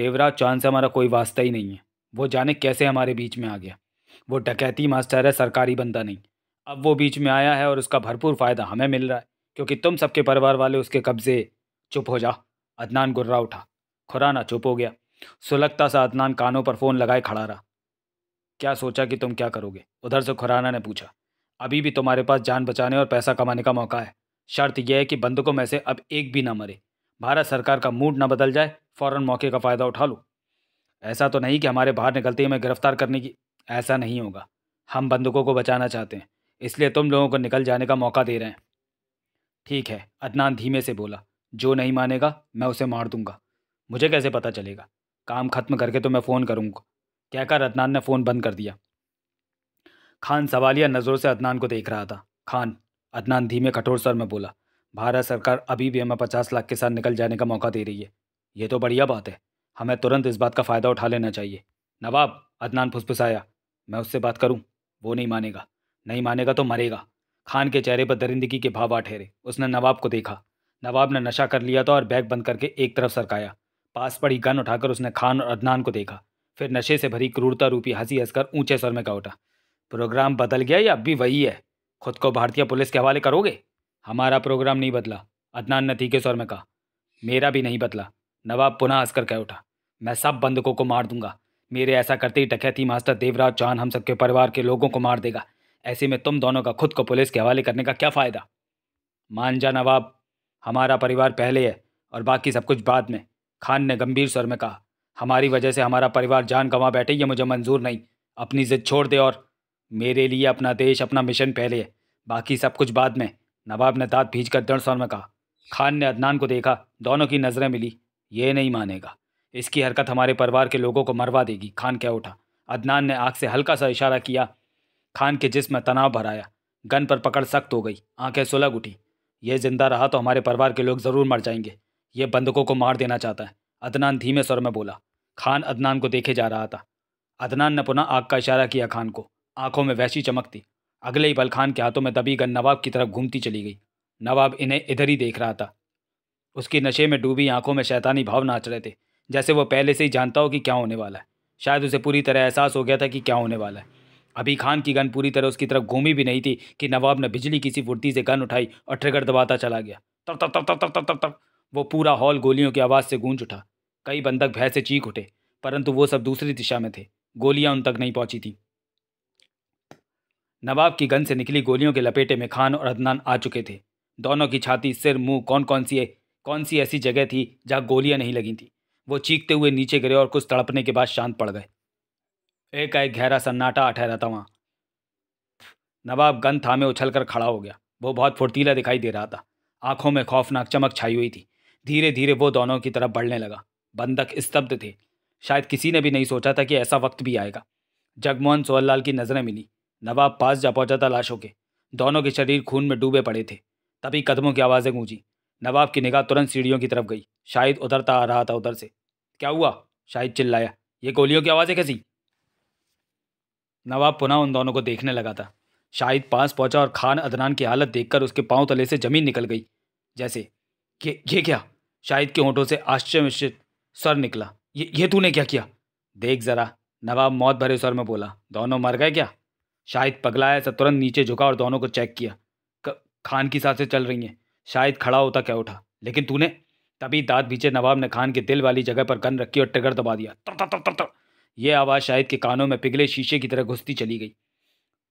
देवराज चौहान से हमारा कोई वास्ता ही नहीं है वो जाने कैसे हमारे बीच में आ गया वो डकैती मास्टर है सरकारी बंदा नहीं अब वो बीच में आया है और उसका भरपूर फ़ायदा हमें मिल रहा है क्योंकि तुम सबके परिवार वाले उसके कब्ज़े चुप हो जा अदनान गुर्रा उठा खुराना चुप हो गया सुलगता सा अदनान कानों पर फ़ोन लगाए खड़ा रहा क्या सोचा कि तुम क्या करोगे उधर से खुराना ने पूछा अभी भी तुम्हारे पास जान बचाने और पैसा कमाने का मौका है शर्त यह है कि बंदूकों में से अब एक भी ना मरे भारत सरकार का मूड ना बदल जाए फ़ौरन मौके का फ़ायदा उठा लो ऐसा तो नहीं कि हमारे बाहर निकलते ही हमें गिरफ्तार करने की ऐसा नहीं होगा हम बंदूकों को बचाना चाहते हैं इसलिए तुम लोगों को निकल जाने का मौका दे रहे हैं ठीक है अदनान धीमे से बोला जो नहीं मानेगा मैं उसे मार दूंगा मुझे कैसे पता चलेगा काम खत्म करके तो मैं फ़ोन करूँगा कहकर अदनान ने फ़ोन बंद कर दिया खान सवालिया नज़रों से अदनान को देख रहा था खान अदनान धीमे कठोर स्वर में बोला भारत सरकार अभी भी हमें पचास लाख के साथ निकल जाने का मौका दे रही है ये तो बढ़िया बात है हमें तुरंत इस बात का फ़ायदा उठा लेना चाहिए नवाब अदनान फुसफुसाया मैं उससे बात करूं वो नहीं मानेगा नहीं मानेगा तो मरेगा खान के चेहरे पर दरिंदगी के भाव आ ठहरे उसने नवाब को देखा नवाब ने नशा कर लिया था और बैग बंद करके एक तरफ सरकाया पास पड़ी गन उठाकर उसने खान और अदनान को देखा फिर नशे से भरी क्रूरता रूपी हंसी हंसकर ऊंचे स्वर में कहा उठा प्रोग्राम बदल गया या अब भी वही है खुद को भारतीय पुलिस के हवाले करोगे हमारा प्रोग्राम नहीं बदला अदनान ने तीखे स्वर में कहा मेरा भी नहीं बदला नवाब पुनः हंसकर कह उठा मैं सब बंधकों को मार दूंगा मेरे ऐसा करते ही टकैती मास्टर देवराज चौहान हम सबके परिवार के लोगों को मार देगा ऐसे में तुम दोनों का खुद को पुलिस के हवाले करने का क्या फ़ायदा मान जा नवाब हमारा परिवार पहले है और बाकी सब कुछ बाद में खान ने गंभीर स्वर में कहा हमारी वजह से हमारा परिवार जान गंवा बैठे ये मुझे मंजूर नहीं अपनी जिद छोड़ दे और मेरे लिए अपना देश अपना मिशन पहले है बाकी सब कुछ बाद में नवाब ने दांत भीज कर दृढ़ स्वर में कहा खान ने अदनान को देखा दोनों की नज़रें मिली ये नहीं मानेगा इसकी हरकत हमारे परिवार के लोगों को मरवा देगी खान क्या उठा अदनान ने आँख से हल्का सा इशारा किया खान के जिसम में तनाव भराया गन पर पकड़ सख्त हो गई आंखें सुलग उठी ये जिंदा रहा तो हमारे परिवार के लोग ज़रूर मर जाएंगे यह बंदकों को मार देना चाहता है अदनान धीमे स्वर में बोला खान अदनान को देखे जा रहा था अदनान ने पुनः आग का इशारा किया खान को आंखों में वैसी चमकती अगले ही पल खान के हाथों में दबी गन नवाब की तरफ घूमती चली गई नवाब इन्हें इधर ही देख रहा था उसकी नशे में डूबी आंखों में शैतानी भाव नाच रहे थे जैसे वो पहले से ही जानता हो कि क्या होने वाला है शायद उसे पूरी तरह एहसास हो गया था कि क्या होने वाला है अभी खान की गन पूरी तरह उसकी तरफ घूमी भी नहीं थी कि नवाब ने बिजली की फुर्ती से गन उठाई और ट्रिगर दबाता चला गया तब तब तब तब तब तब तब तब वो पूरा हॉल गोलियों की आवाज़ से गूंज उठा कई बंधक भय से चीख उठे परंतु वो सब दूसरी दिशा में थे गोलियां उन तक नहीं पहुंची थी नवाब की गन से निकली गोलियों के लपेटे में खान और अदनान आ चुके थे दोनों की छाती सिर मुंह कौन कौन सी कौन सी ऐसी जगह थी जहाँ गोलियां नहीं लगी थी वो चीखते हुए नीचे गिरे और कुछ तड़पने के बाद शांत पड़ गए एक एक गहरा सन्नाटा आ ठहरा था वहाँ नवाब गन थामे उछल कर खड़ा हो गया वो बहुत फुर्तीला दिखाई दे रहा था आंखों में खौफनाक चमक छाई हुई थी धीरे धीरे वो दोनों की तरफ बढ़ने लगा बंधक स्तब्ध थे शायद किसी ने भी नहीं सोचा था कि ऐसा वक्त भी आएगा जगमोहन सोहनलाल की नज़रें मिली नवाब पास जा पहुंचा था लाशों के दोनों के शरीर खून में डूबे पड़े थे तभी कदमों की आवाज़ें गूंजी नवाब की निगाह तुरंत सीढ़ियों की तरफ गई शायद उधरता आ रहा था उधर से क्या हुआ शायद चिल्लाया ये गोलियों की आवाज़ें कैसी नवाब पुनः उन दोनों को देखने लगा था शायद पास पहुंचा और खान अदनान की हालत देखकर उसके पांव तले से ज़मीन निकल गई जैसे ये ये क्या शाहिद के होठों से आश्चर्यमिश्रित स्वर निकला ये ये तूने क्या किया देख ज़रा नवाब मौत भरे स्वर में बोला दोनों मर गए क्या शाहिद पगलाया सा तुरंत नीचे झुका और दोनों को चेक किया क, खान की सांसें चल रही हैं शाहिद खड़ा होता क्या उठा लेकिन तूने तभी दांत भीचे नवाब ने खान के दिल वाली जगह पर गन रखी और ट्रिगर दबा दिया तर तर तर तर तर ये आवाज़ शाहिद के कानों में पिघले शीशे की तरह घुसती चली गई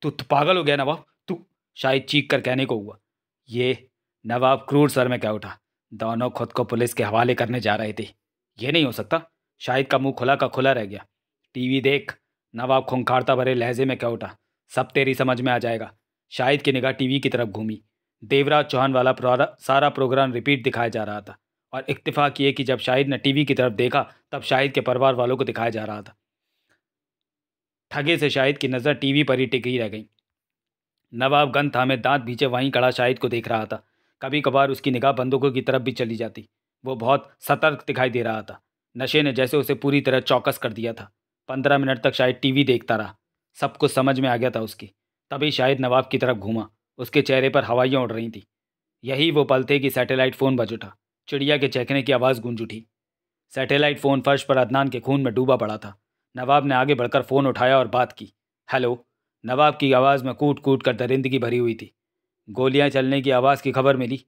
तू पागल हो गया नवाब तू शाहिद चीख कर कहने को हुआ ये नवाब क्रूर सर में क्या उठा दोनों खुद को पुलिस के हवाले करने जा रहे थे ये नहीं हो सकता शाहिद का मुंह खुला का खुला रह गया टीवी देख नवाब खुंखारता भरे लहजे में क्या उठा सब तेरी समझ में आ जाएगा शाहिद की निगाह टीवी की तरफ घूमी देवराज चौहान वाला सारा प्रोग्राम रिपीट दिखाया जा रहा था और इतफाक़ ये कि जब शाहिद ने टीवी की तरफ देखा तब शाहिद के परिवार वालों को दिखाया जा रहा था ठगे से शाहिद की नज़र टीवी पर ही टिकी रह गई नवाब गंद था में दांत भीचे वहीं कड़ा शाहिद को देख रहा था कभी कभार उसकी निगाह बंदूकों की तरफ भी चली जाती वो बहुत सतर्क दिखाई दे रहा था नशे ने जैसे उसे पूरी तरह चौकस कर दिया था पंद्रह मिनट तक शायद टीवी देखता रहा सब कुछ समझ में आ गया था उसकी तभी शायद नवाब की तरफ घूमा उसके चेहरे पर हवाइयाँ उड़ रही थी यही वो पल थे कि सैटेलाइट फ़ोन बज उठा चिड़िया के चहकने की आवाज़ गूंज उठी सैटेलाइट फ़ोन फर्श पर अदनान के खून में डूबा पड़ा था नवाब ने आगे बढ़कर फ़ोन उठाया और बात की हेलो नवाब की आवाज़ में कूट कूट कर दरिंदगी भरी हुई थी गोलियां चलने की आवाज़ की खबर मिली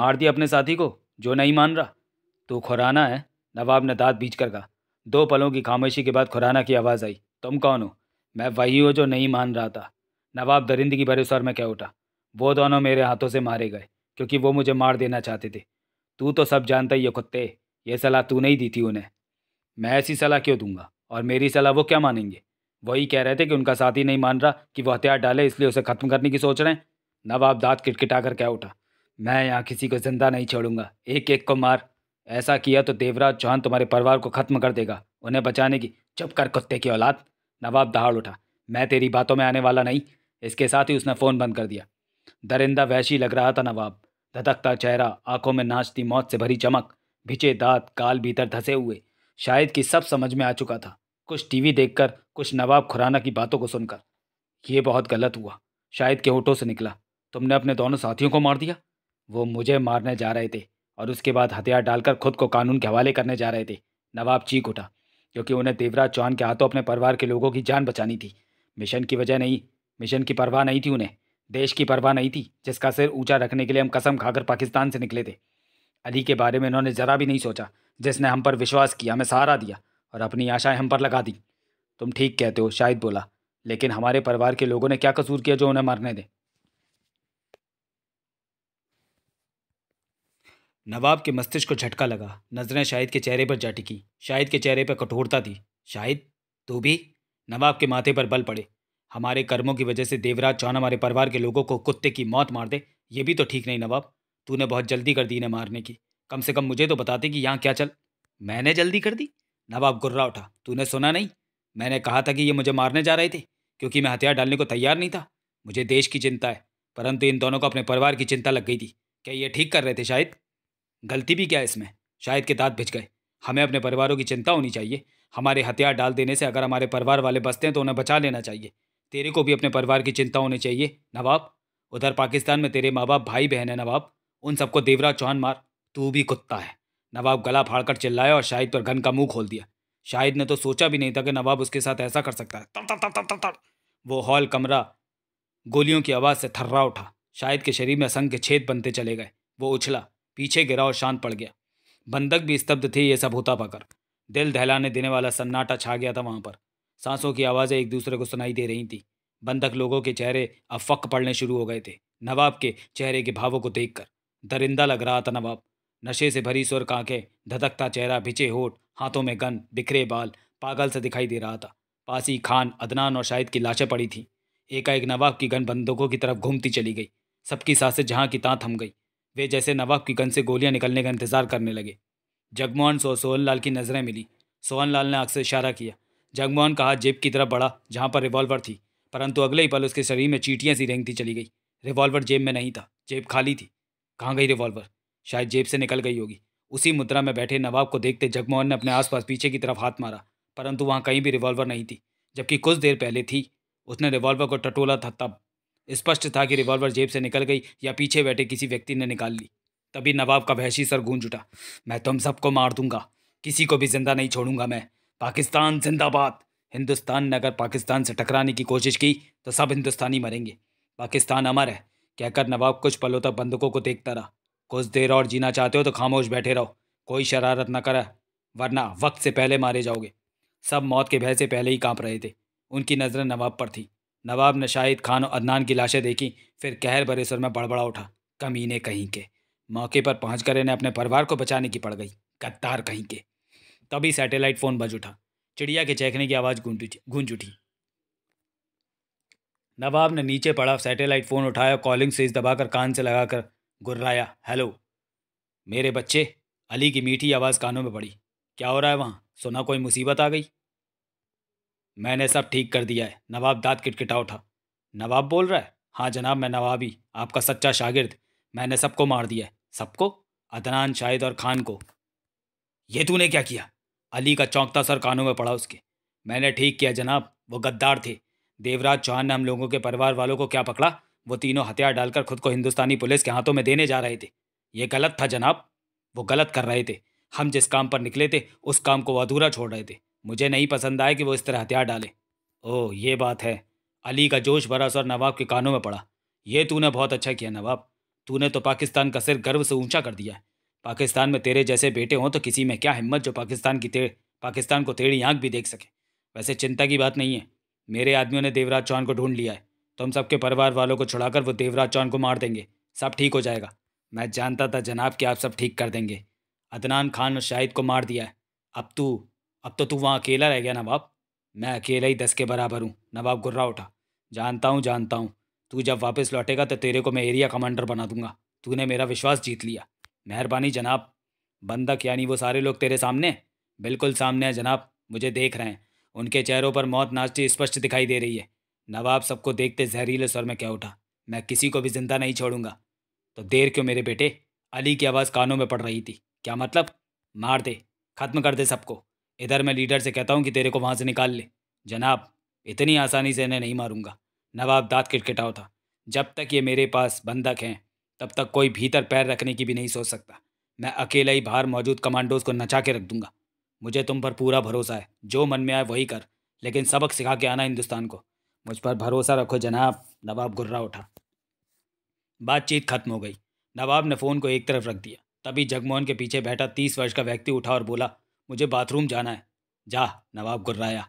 मार दिया अपने साथी को जो नहीं मान रहा तू खुराना है नवाब ने दाँत बीच कर कहा दो पलों की खामोशी के बाद खुराना की आवाज़ आई तुम कौन हो मैं वही हूँ जो नहीं मान रहा था नवाब दरिंद की भरे सर में कह उठा वो दोनों मेरे हाथों से मारे गए क्योंकि वो मुझे मार देना चाहते थे तू तो सब जानता ही ये कुत्ते ये सलाह तू नहीं दी थी उन्हें मैं ऐसी सलाह क्यों दूंगा और मेरी सलाह वो क्या मानेंगे वही कह रहे थे कि उनका साथी नहीं मान रहा कि वो हथियार डाले इसलिए उसे ख़त्म करने की सोच रहे हैं नवाब दाँत किटकिटा कर क्या उठा मैं यहाँ किसी को जिंदा नहीं छोड़ूंगा एक एक को मार ऐसा किया तो देवराज चौहान तुम्हारे परिवार को खत्म कर देगा उन्हें बचाने की चुप कर कुत्ते की औलाद नवाब दहाड़ उठा मैं तेरी बातों में आने वाला नहीं इसके साथ ही उसने फ़ोन बंद कर दिया दरिंदा वैशी लग रहा था नवाब धधकता चेहरा आंखों में नाचती मौत से भरी चमक भिचे दांत काल भीतर धसे हुए शायद कि सब समझ में आ चुका था कुछ टीवी देखकर कुछ नवाब खुराना की बातों को सुनकर यह बहुत गलत हुआ शायद के होठों से निकला तुमने अपने दोनों साथियों को मार दिया वो मुझे मारने जा रहे थे और उसके बाद हथियार डालकर खुद को कानून के हवाले करने जा रहे थे नवाब चीख उठा क्योंकि उन्हें देवराज चौहान के हाथों अपने परिवार के लोगों की जान बचानी थी मिशन की वजह नहीं मिशन की परवाह नहीं थी उन्हें देश की परवाह नहीं थी जिसका सिर ऊंचा रखने के लिए हम कसम खाकर पाकिस्तान से निकले थे अली के बारे में इन्होंने ज़रा भी नहीं सोचा जिसने हम पर विश्वास किया हमें सहारा दिया और अपनी आशाएं हम पर लगा दी तुम ठीक कहते हो शायद बोला लेकिन हमारे परिवार के लोगों ने क्या कसूर किया जो उन्हें मारने दें नवाब के मस्तिष्क को झटका लगा नजरें शाहिद के चेहरे पर जा टिकी शाहिद के चेहरे पर कठोरता थी शाहिद तू भी नवाब के माथे पर बल पड़े हमारे कर्मों की वजह से देवराज चौहान हमारे परिवार के लोगों को कुत्ते की मौत मार दे ये भी तो ठीक नहीं नवाब तूने बहुत जल्दी कर दी इन्हें मारने की कम से कम मुझे तो बताते कि यहाँ क्या चल मैंने जल्दी कर दी नवाब गुर्रा उठा तूने सुना नहीं मैंने कहा था कि ये मुझे मारने जा रहे थे क्योंकि मैं हथियार डालने को तैयार नहीं था मुझे देश की चिंता है परंतु इन दोनों को अपने परिवार की चिंता लग गई थी क्या ये ठीक कर रहे थे शायद गलती भी क्या है इसमें शायद के दांत भिज गए हमें अपने परिवारों की चिंता होनी चाहिए हमारे हथियार डाल देने से अगर हमारे परिवार वाले बसते हैं तो उन्हें बचा लेना चाहिए तेरे को भी अपने परिवार की चिंता होनी चाहिए नवाब उधर पाकिस्तान में तेरे माँ बाप भाई बहन है नवाब उन सबको देवराज चौहान मार तू भी कुत्ता है नवाब गला फाड़कर चिल्लाया और शाहिद पर घन का मुंह खोल दिया शाहिद ने तो सोचा भी नहीं था कि नवाब उसके साथ ऐसा कर सकता है तर तर तर तर वो हॉल कमरा गोलियों की आवाज़ से थर्रा उठा शाहिद के शरीर में असंख्य छेद बनते चले गए वो उछला पीछे गिरा और शांत पड़ गया बंधक भी स्तब्ध थे ये सब होता पाकर दिल दहलाने देने वाला सन्नाटा छा गया था वहाँ पर सांसों की आवाज़ें एक दूसरे को सुनाई दे रही थी बंधक लोगों के चेहरे अब फक पड़ने शुरू हो गए थे नवाब के चेहरे के भावों को देखकर दरिंदा लग रहा था नवाब नशे से भरी स्वर कांखें धधकता चेहरा भिचे होठ हाथों में गन बिखरे बाल पागल से दिखाई दे रहा था पासी खान अदनान और शाहिद की लाशें पड़ी थीं एकाएक नवाब की गन बंदूकों की तरफ घूमती चली गई सबकी सांसें जहाँ की तां थम गई वे जैसे नवाब की गन से गोलियां निकलने का इंतजार करने लगे जगमोहन सो सोहन लाल की नज़रें मिली सोहन लाल ने अक्सर से इशारा किया जगमोहन का हाथ जेब की तरफ बढ़ा जहाँ पर रिवॉल्वर थी परंतु अगले ही पल उसके शरीर में चीटियाँ सी रेंगती चली गई रिवॉल्वर जेब में नहीं था जेब खाली थी कहाँ गई रिवॉल्वर शायद जेब से निकल गई होगी उसी मुद्रा में बैठे नवाब को देखते जगमोहन ने अपने आसपास पीछे की तरफ हाथ मारा परंतु वहाँ कहीं भी रिवॉल्वर नहीं थी जबकि कुछ देर पहले थी उसने रिवॉल्वर को टटोला था तब स्पष्ट था कि रिवॉल्वर जेब से निकल गई या पीछे बैठे किसी व्यक्ति ने निकाल ली तभी नवाब का वहशी सर गूंज उठा मैं तुम सबको मार दूंगा किसी को भी जिंदा नहीं छोड़ूंगा मैं पाकिस्तान जिंदाबाद हिंदुस्तान ने अगर पाकिस्तान से टकराने की कोशिश की तो सब हिंदुस्तानी मरेंगे पाकिस्तान अमर है कहकर नवाब कुछ पलों तक बंधकों को देखता रहा कुछ देर और जीना चाहते हो तो खामोश बैठे रहो कोई शरारत न करा वरना वक्त से पहले मारे जाओगे सब मौत के भय से पहले ही कांप रहे थे उनकी नज़रें नवाब पर थी नवाब ने शाहिद खान और अदनान की लाशें देखी फिर कहर भरे सर में बड़बड़ा उठा कमीने कहीं के मौके पर पहुँच कर इन्हें अपने परिवार को बचाने की पड़ गई कत्तार कहीं के तभी सैटेलाइट फ़ोन बज उठा चिड़िया के चहकने की आवाज़ गूंज उठी नवाब ने नीचे पड़ा सैटेलाइट फ़ोन उठाया कॉलिंग स्विच दबाकर कान से लगाकर गुर्राया हेलो मेरे बच्चे अली की मीठी आवाज़ कानों में पड़ी क्या हो रहा है वहाँ सुना कोई मुसीबत आ गई मैंने सब ठीक कर दिया है नवाब दाँत किटकिटा उठा नवाब बोल रहा है हाँ जनाब मैं नवाबी आपका सच्चा शागिर्द मैंने सबको मार दिया है सबको अदनान शाहिद और खान को ये तूने क्या किया अली का चौंकता सर कानों में पड़ा उसके मैंने ठीक किया जनाब वो गद्दार थे देवराज चौहान ने हम लोगों के परिवार वालों को क्या पकड़ा वो तीनों हथियार डालकर खुद को हिंदुस्तानी पुलिस के हाथों में देने जा रहे थे ये गलत था जनाब वो गलत कर रहे थे हम जिस काम पर निकले थे उस काम को अधूरा छोड़ रहे थे मुझे नहीं पसंद आया कि वो इस तरह हथियार डाले ओह ये बात है अली का जोश भरा सर नवाब के कानों में पड़ा ये तूने बहुत अच्छा किया नवाब तूने तो पाकिस्तान का सिर गर्व से ऊंचा कर दिया पाकिस्तान में तेरे जैसे बेटे हों तो किसी में क्या हिम्मत जो पाकिस्तान की तेड़ पाकिस्तान को तेड़ी आँख भी देख सके वैसे चिंता की बात नहीं है मेरे आदमियों ने देवराज चौहान को ढूंढ लिया है तुम सबके परिवार वालों को छुड़ाकर वो देवराज चौहान को मार देंगे सब ठीक हो जाएगा मैं जानता था जनाब कि आप सब ठीक कर देंगे अदनान खान और शाहिद को मार दिया है अब तू अब तो तू वहाँ अकेला रह गया नवाब मैं अकेला ही दस के बराबर हूँ नवाब गुर्रा उठा जानता हूँ जानता हूँ तू जब वापस लौटेगा तो तेरे को मैं एरिया कमांडर बना दूंगा तूने मेरा विश्वास जीत लिया मेहरबानी जनाब बंदक यानी वो सारे लोग तेरे सामने बिल्कुल सामने हैं जनाब मुझे देख रहे हैं उनके चेहरों पर मौत नाचती स्पष्ट दिखाई दे रही है नवाब सबको देखते जहरीले स्वर में क्या उठा मैं किसी को भी जिंदा नहीं छोड़ूंगा तो देर क्यों मेरे बेटे अली की आवाज़ कानों में पड़ रही थी क्या मतलब मार दे खत्म कर दे सबको इधर मैं लीडर से कहता हूँ कि तेरे को वहाँ से निकाल ले जनाब इतनी आसानी से इन्हें नहीं मारूंगा नवाब दांत किटकिटाओ था जब तक ये मेरे पास बंधक हैं तब तक कोई भीतर पैर रखने की भी नहीं सोच सकता मैं अकेला ही बाहर मौजूद कमांडोज को नचा के रख दूंगा मुझे तुम पर पूरा भरोसा है जो मन में आए वही कर लेकिन सबक सिखा के आना हिंदुस्तान को मुझ पर भरोसा रखो जनाब नवाब गुर्रा उठा बातचीत खत्म हो गई नवाब ने फ़ोन को एक तरफ रख दिया तभी जगमोहन के पीछे बैठा तीस वर्ष का व्यक्ति उठा और बोला मुझे बाथरूम जाना है जा नवाब गुर्राया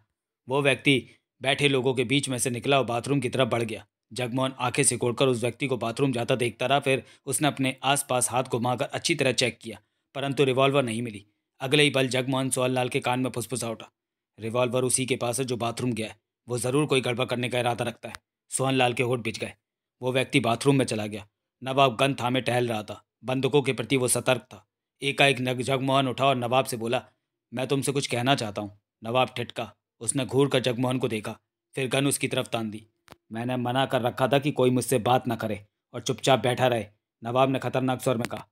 वो व्यक्ति बैठे लोगों के बीच में से निकला और बाथरूम की तरफ बढ़ गया जगमोहन आंखें सिकोड़कर उस व्यक्ति को बाथरूम जाता देखता रहा फिर उसने अपने आसपास हाथ घुमाकर अच्छी तरह चेक किया परंतु रिवॉल्वर नहीं मिली अगले ही पल जगमोहन सोहनलाल के कान में फुसफुसा उठा रिवॉल्वर उसी के पास है जो बाथरूम गया है वो ज़रूर कोई गड़बड़ करने का इरादा रखता है सोहनलाल के होठ बिछ गए वो व्यक्ति बाथरूम में चला गया नवाब गन थामे टहल रहा था बंदूकों के प्रति वो सतर्क था एकाएक जगमोहन उठा और नवाब से बोला मैं तुमसे कुछ कहना चाहता हूँ नवाब ठिटका उसने घूर कर जगमोहन को देखा फिर गन उसकी तरफ तान दी मैंने मना कर रखा था कि कोई मुझसे बात ना करे और चुपचाप बैठा रहे नवाब ने खतरनाक स्वर में कहा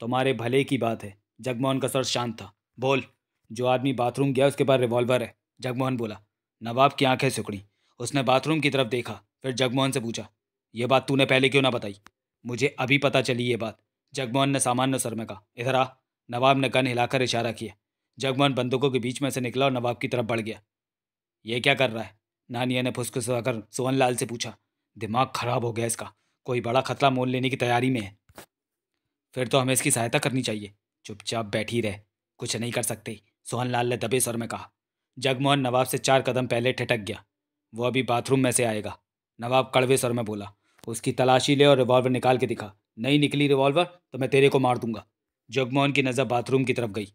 तुम्हारे भले की बात है जगमोहन का स्वर शांत था बोल जो आदमी बाथरूम गया उसके पास रिवॉल्वर है जगमोहन बोला नवाब की आंखें सुखड़ी उसने बाथरूम की तरफ देखा फिर जगमोहन से पूछा यह बात तूने पहले क्यों ना बताई मुझे अभी पता चली ये बात जगमोहन ने सामान्य सर में कहा इधर आ नवाब ने गन हिलाकर इशारा किया जगमोहन बंदूकों के बीच में से निकला और नवाब की तरफ बढ़ गया ये क्या कर रहा है नानिया ने फुसफुसाकर सोहनलाल से पूछा दिमाग खराब हो गया इसका कोई बड़ा खतरा मोल लेने की तैयारी में है फिर तो हमें इसकी सहायता करनी चाहिए चुपचाप बैठी रहे कुछ नहीं कर सकते सोहनलाल ने दबे स्वर में कहा जगमोहन नवाब से चार कदम पहले ठिटक गया वो अभी बाथरूम में से आएगा नवाब कड़वे स्वर में बोला उसकी तलाशी ले और रिवॉल्वर निकाल के दिखा नहीं निकली रिवॉल्वर तो मैं तेरे को मार दूंगा जगमोहन की नज़र बाथरूम की तरफ गई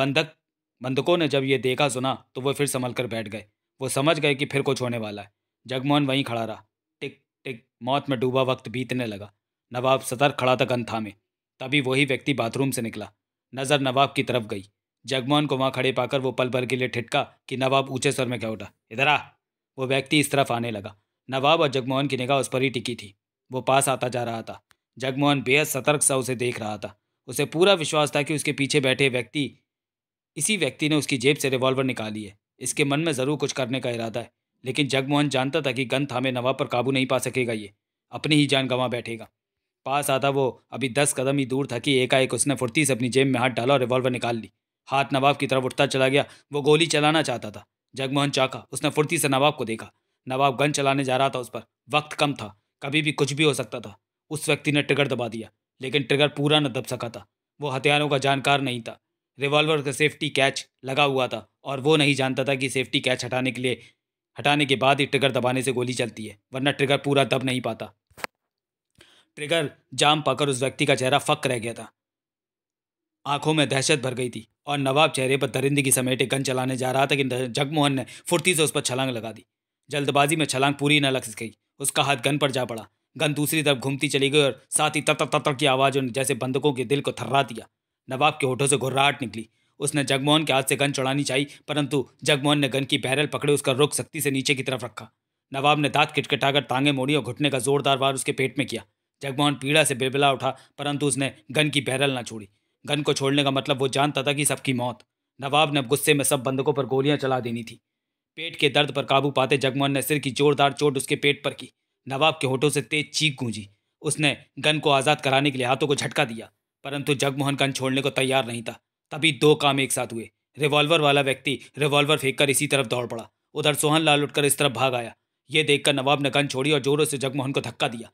बंधक बंधकों ने जब ये देखा सुना तो वो फिर संभल कर बैठ गए वो समझ गए कि फिर कुछ होने वाला है जगमोहन वहीं खड़ा रहा टिक टिक मौत में डूबा वक्त बीतने लगा नवाब सतर्क खड़ा था गंथा में तभी वही व्यक्ति बाथरूम से निकला नज़र नवाब की तरफ गई जगमोहन को वहाँ खड़े पाकर वो पल भर के लिए ठिटका कि नवाब ऊंचे स्वर में क्या उठा इधर आ वो व्यक्ति इस तरफ आने लगा नवाब और जगमोहन की निगाह उस पर ही टिकी थी वो पास आता जा रहा था जगमोहन बेहद सतर्क सा उसे देख रहा था उसे पूरा विश्वास था कि उसके पीछे बैठे व्यक्ति इसी व्यक्ति ने उसकी जेब से रिवॉल्वर निकाली है इसके मन में ज़रूर कुछ करने का इरादा है लेकिन जगमोहन जानता था कि गन थामे नवाब पर काबू नहीं पा सकेगा ये अपनी ही जान गंवा बैठेगा पास आता वो अभी दस कदम ही दूर था कि एकाएक उसने फुर्ती से अपनी जेब में हाथ डाला और रिवॉल्वर निकाल ली हाथ नवाब की तरफ उठता चला गया वो गोली चलाना चाहता था जगमोहन चाका उसने फुर्ती से नवाब को देखा नवाब गन चलाने जा रहा था उस पर वक्त कम था कभी भी कुछ भी हो सकता था उस व्यक्ति ने ट्रिगर दबा दिया लेकिन ट्रिगर पूरा न दब सका था वो हथियारों का जानकार नहीं था रिवॉल्वर का सेफ्टी कैच लगा हुआ था और वो नहीं जानता था कि सेफ्टी कैच हटाने के लिए हटाने के बाद ही ट्रिगर दबाने से गोली चलती है वरना ट्रिगर पूरा दब नहीं पाता ट्रिगर जाम पाकर उस व्यक्ति का चेहरा फक रह गया था आंखों में दहशत भर गई थी और नवाब चेहरे पर दरिंदगी की समेटे गन चलाने जा रहा था कि जगमोहन ने फुर्ती से उस पर छलांग लगा दी जल्दबाजी में छलांग पूरी न लग गई उसका हाथ गन पर जा पड़ा गन दूसरी तरफ घूमती चली गई और साथ ही तक तक की आवाज़ ने जैसे बंदकों के दिल को थर्रा दिया नवाब के होठों से घुर्राहट निकली उसने जगमोहन के हाथ से गन चढ़ानी चाही परंतु जगमोहन ने गन की बैरल पकड़े उसका रुख सख्ती से नीचे की तरफ रखा नवाब ने दांत किटकिटाकर टांगे मोड़ी और घुटने का जोरदार वार उसके पेट में किया जगमोहन पीड़ा से बिलबिला उठा परंतु उसने गन की बैरल ना छोड़ी गन को छोड़ने का मतलब वो जानता था कि सबकी मौत नवाब ने गुस्से में सब बंदकों पर गोलियां चला देनी थी पेट के दर्द पर काबू पाते जगमोहन ने सिर की जोरदार चोट उसके पेट पर की नवाब के होठों से तेज चीख गूंजी उसने गन को आज़ाद कराने के लिए हाथों को झटका दिया परंतु जगमोहन गन छोड़ने को तैयार नहीं था तभी दो काम एक साथ हुए रिवॉल्वर वाला व्यक्ति रिवॉल्वर फेंककर इसी तरफ दौड़ पड़ा उधर सोहन लाल उठकर इस तरफ भाग आया ये देखकर नवाब ने गन छोड़ी और जोरों से जगमोहन को धक्का दिया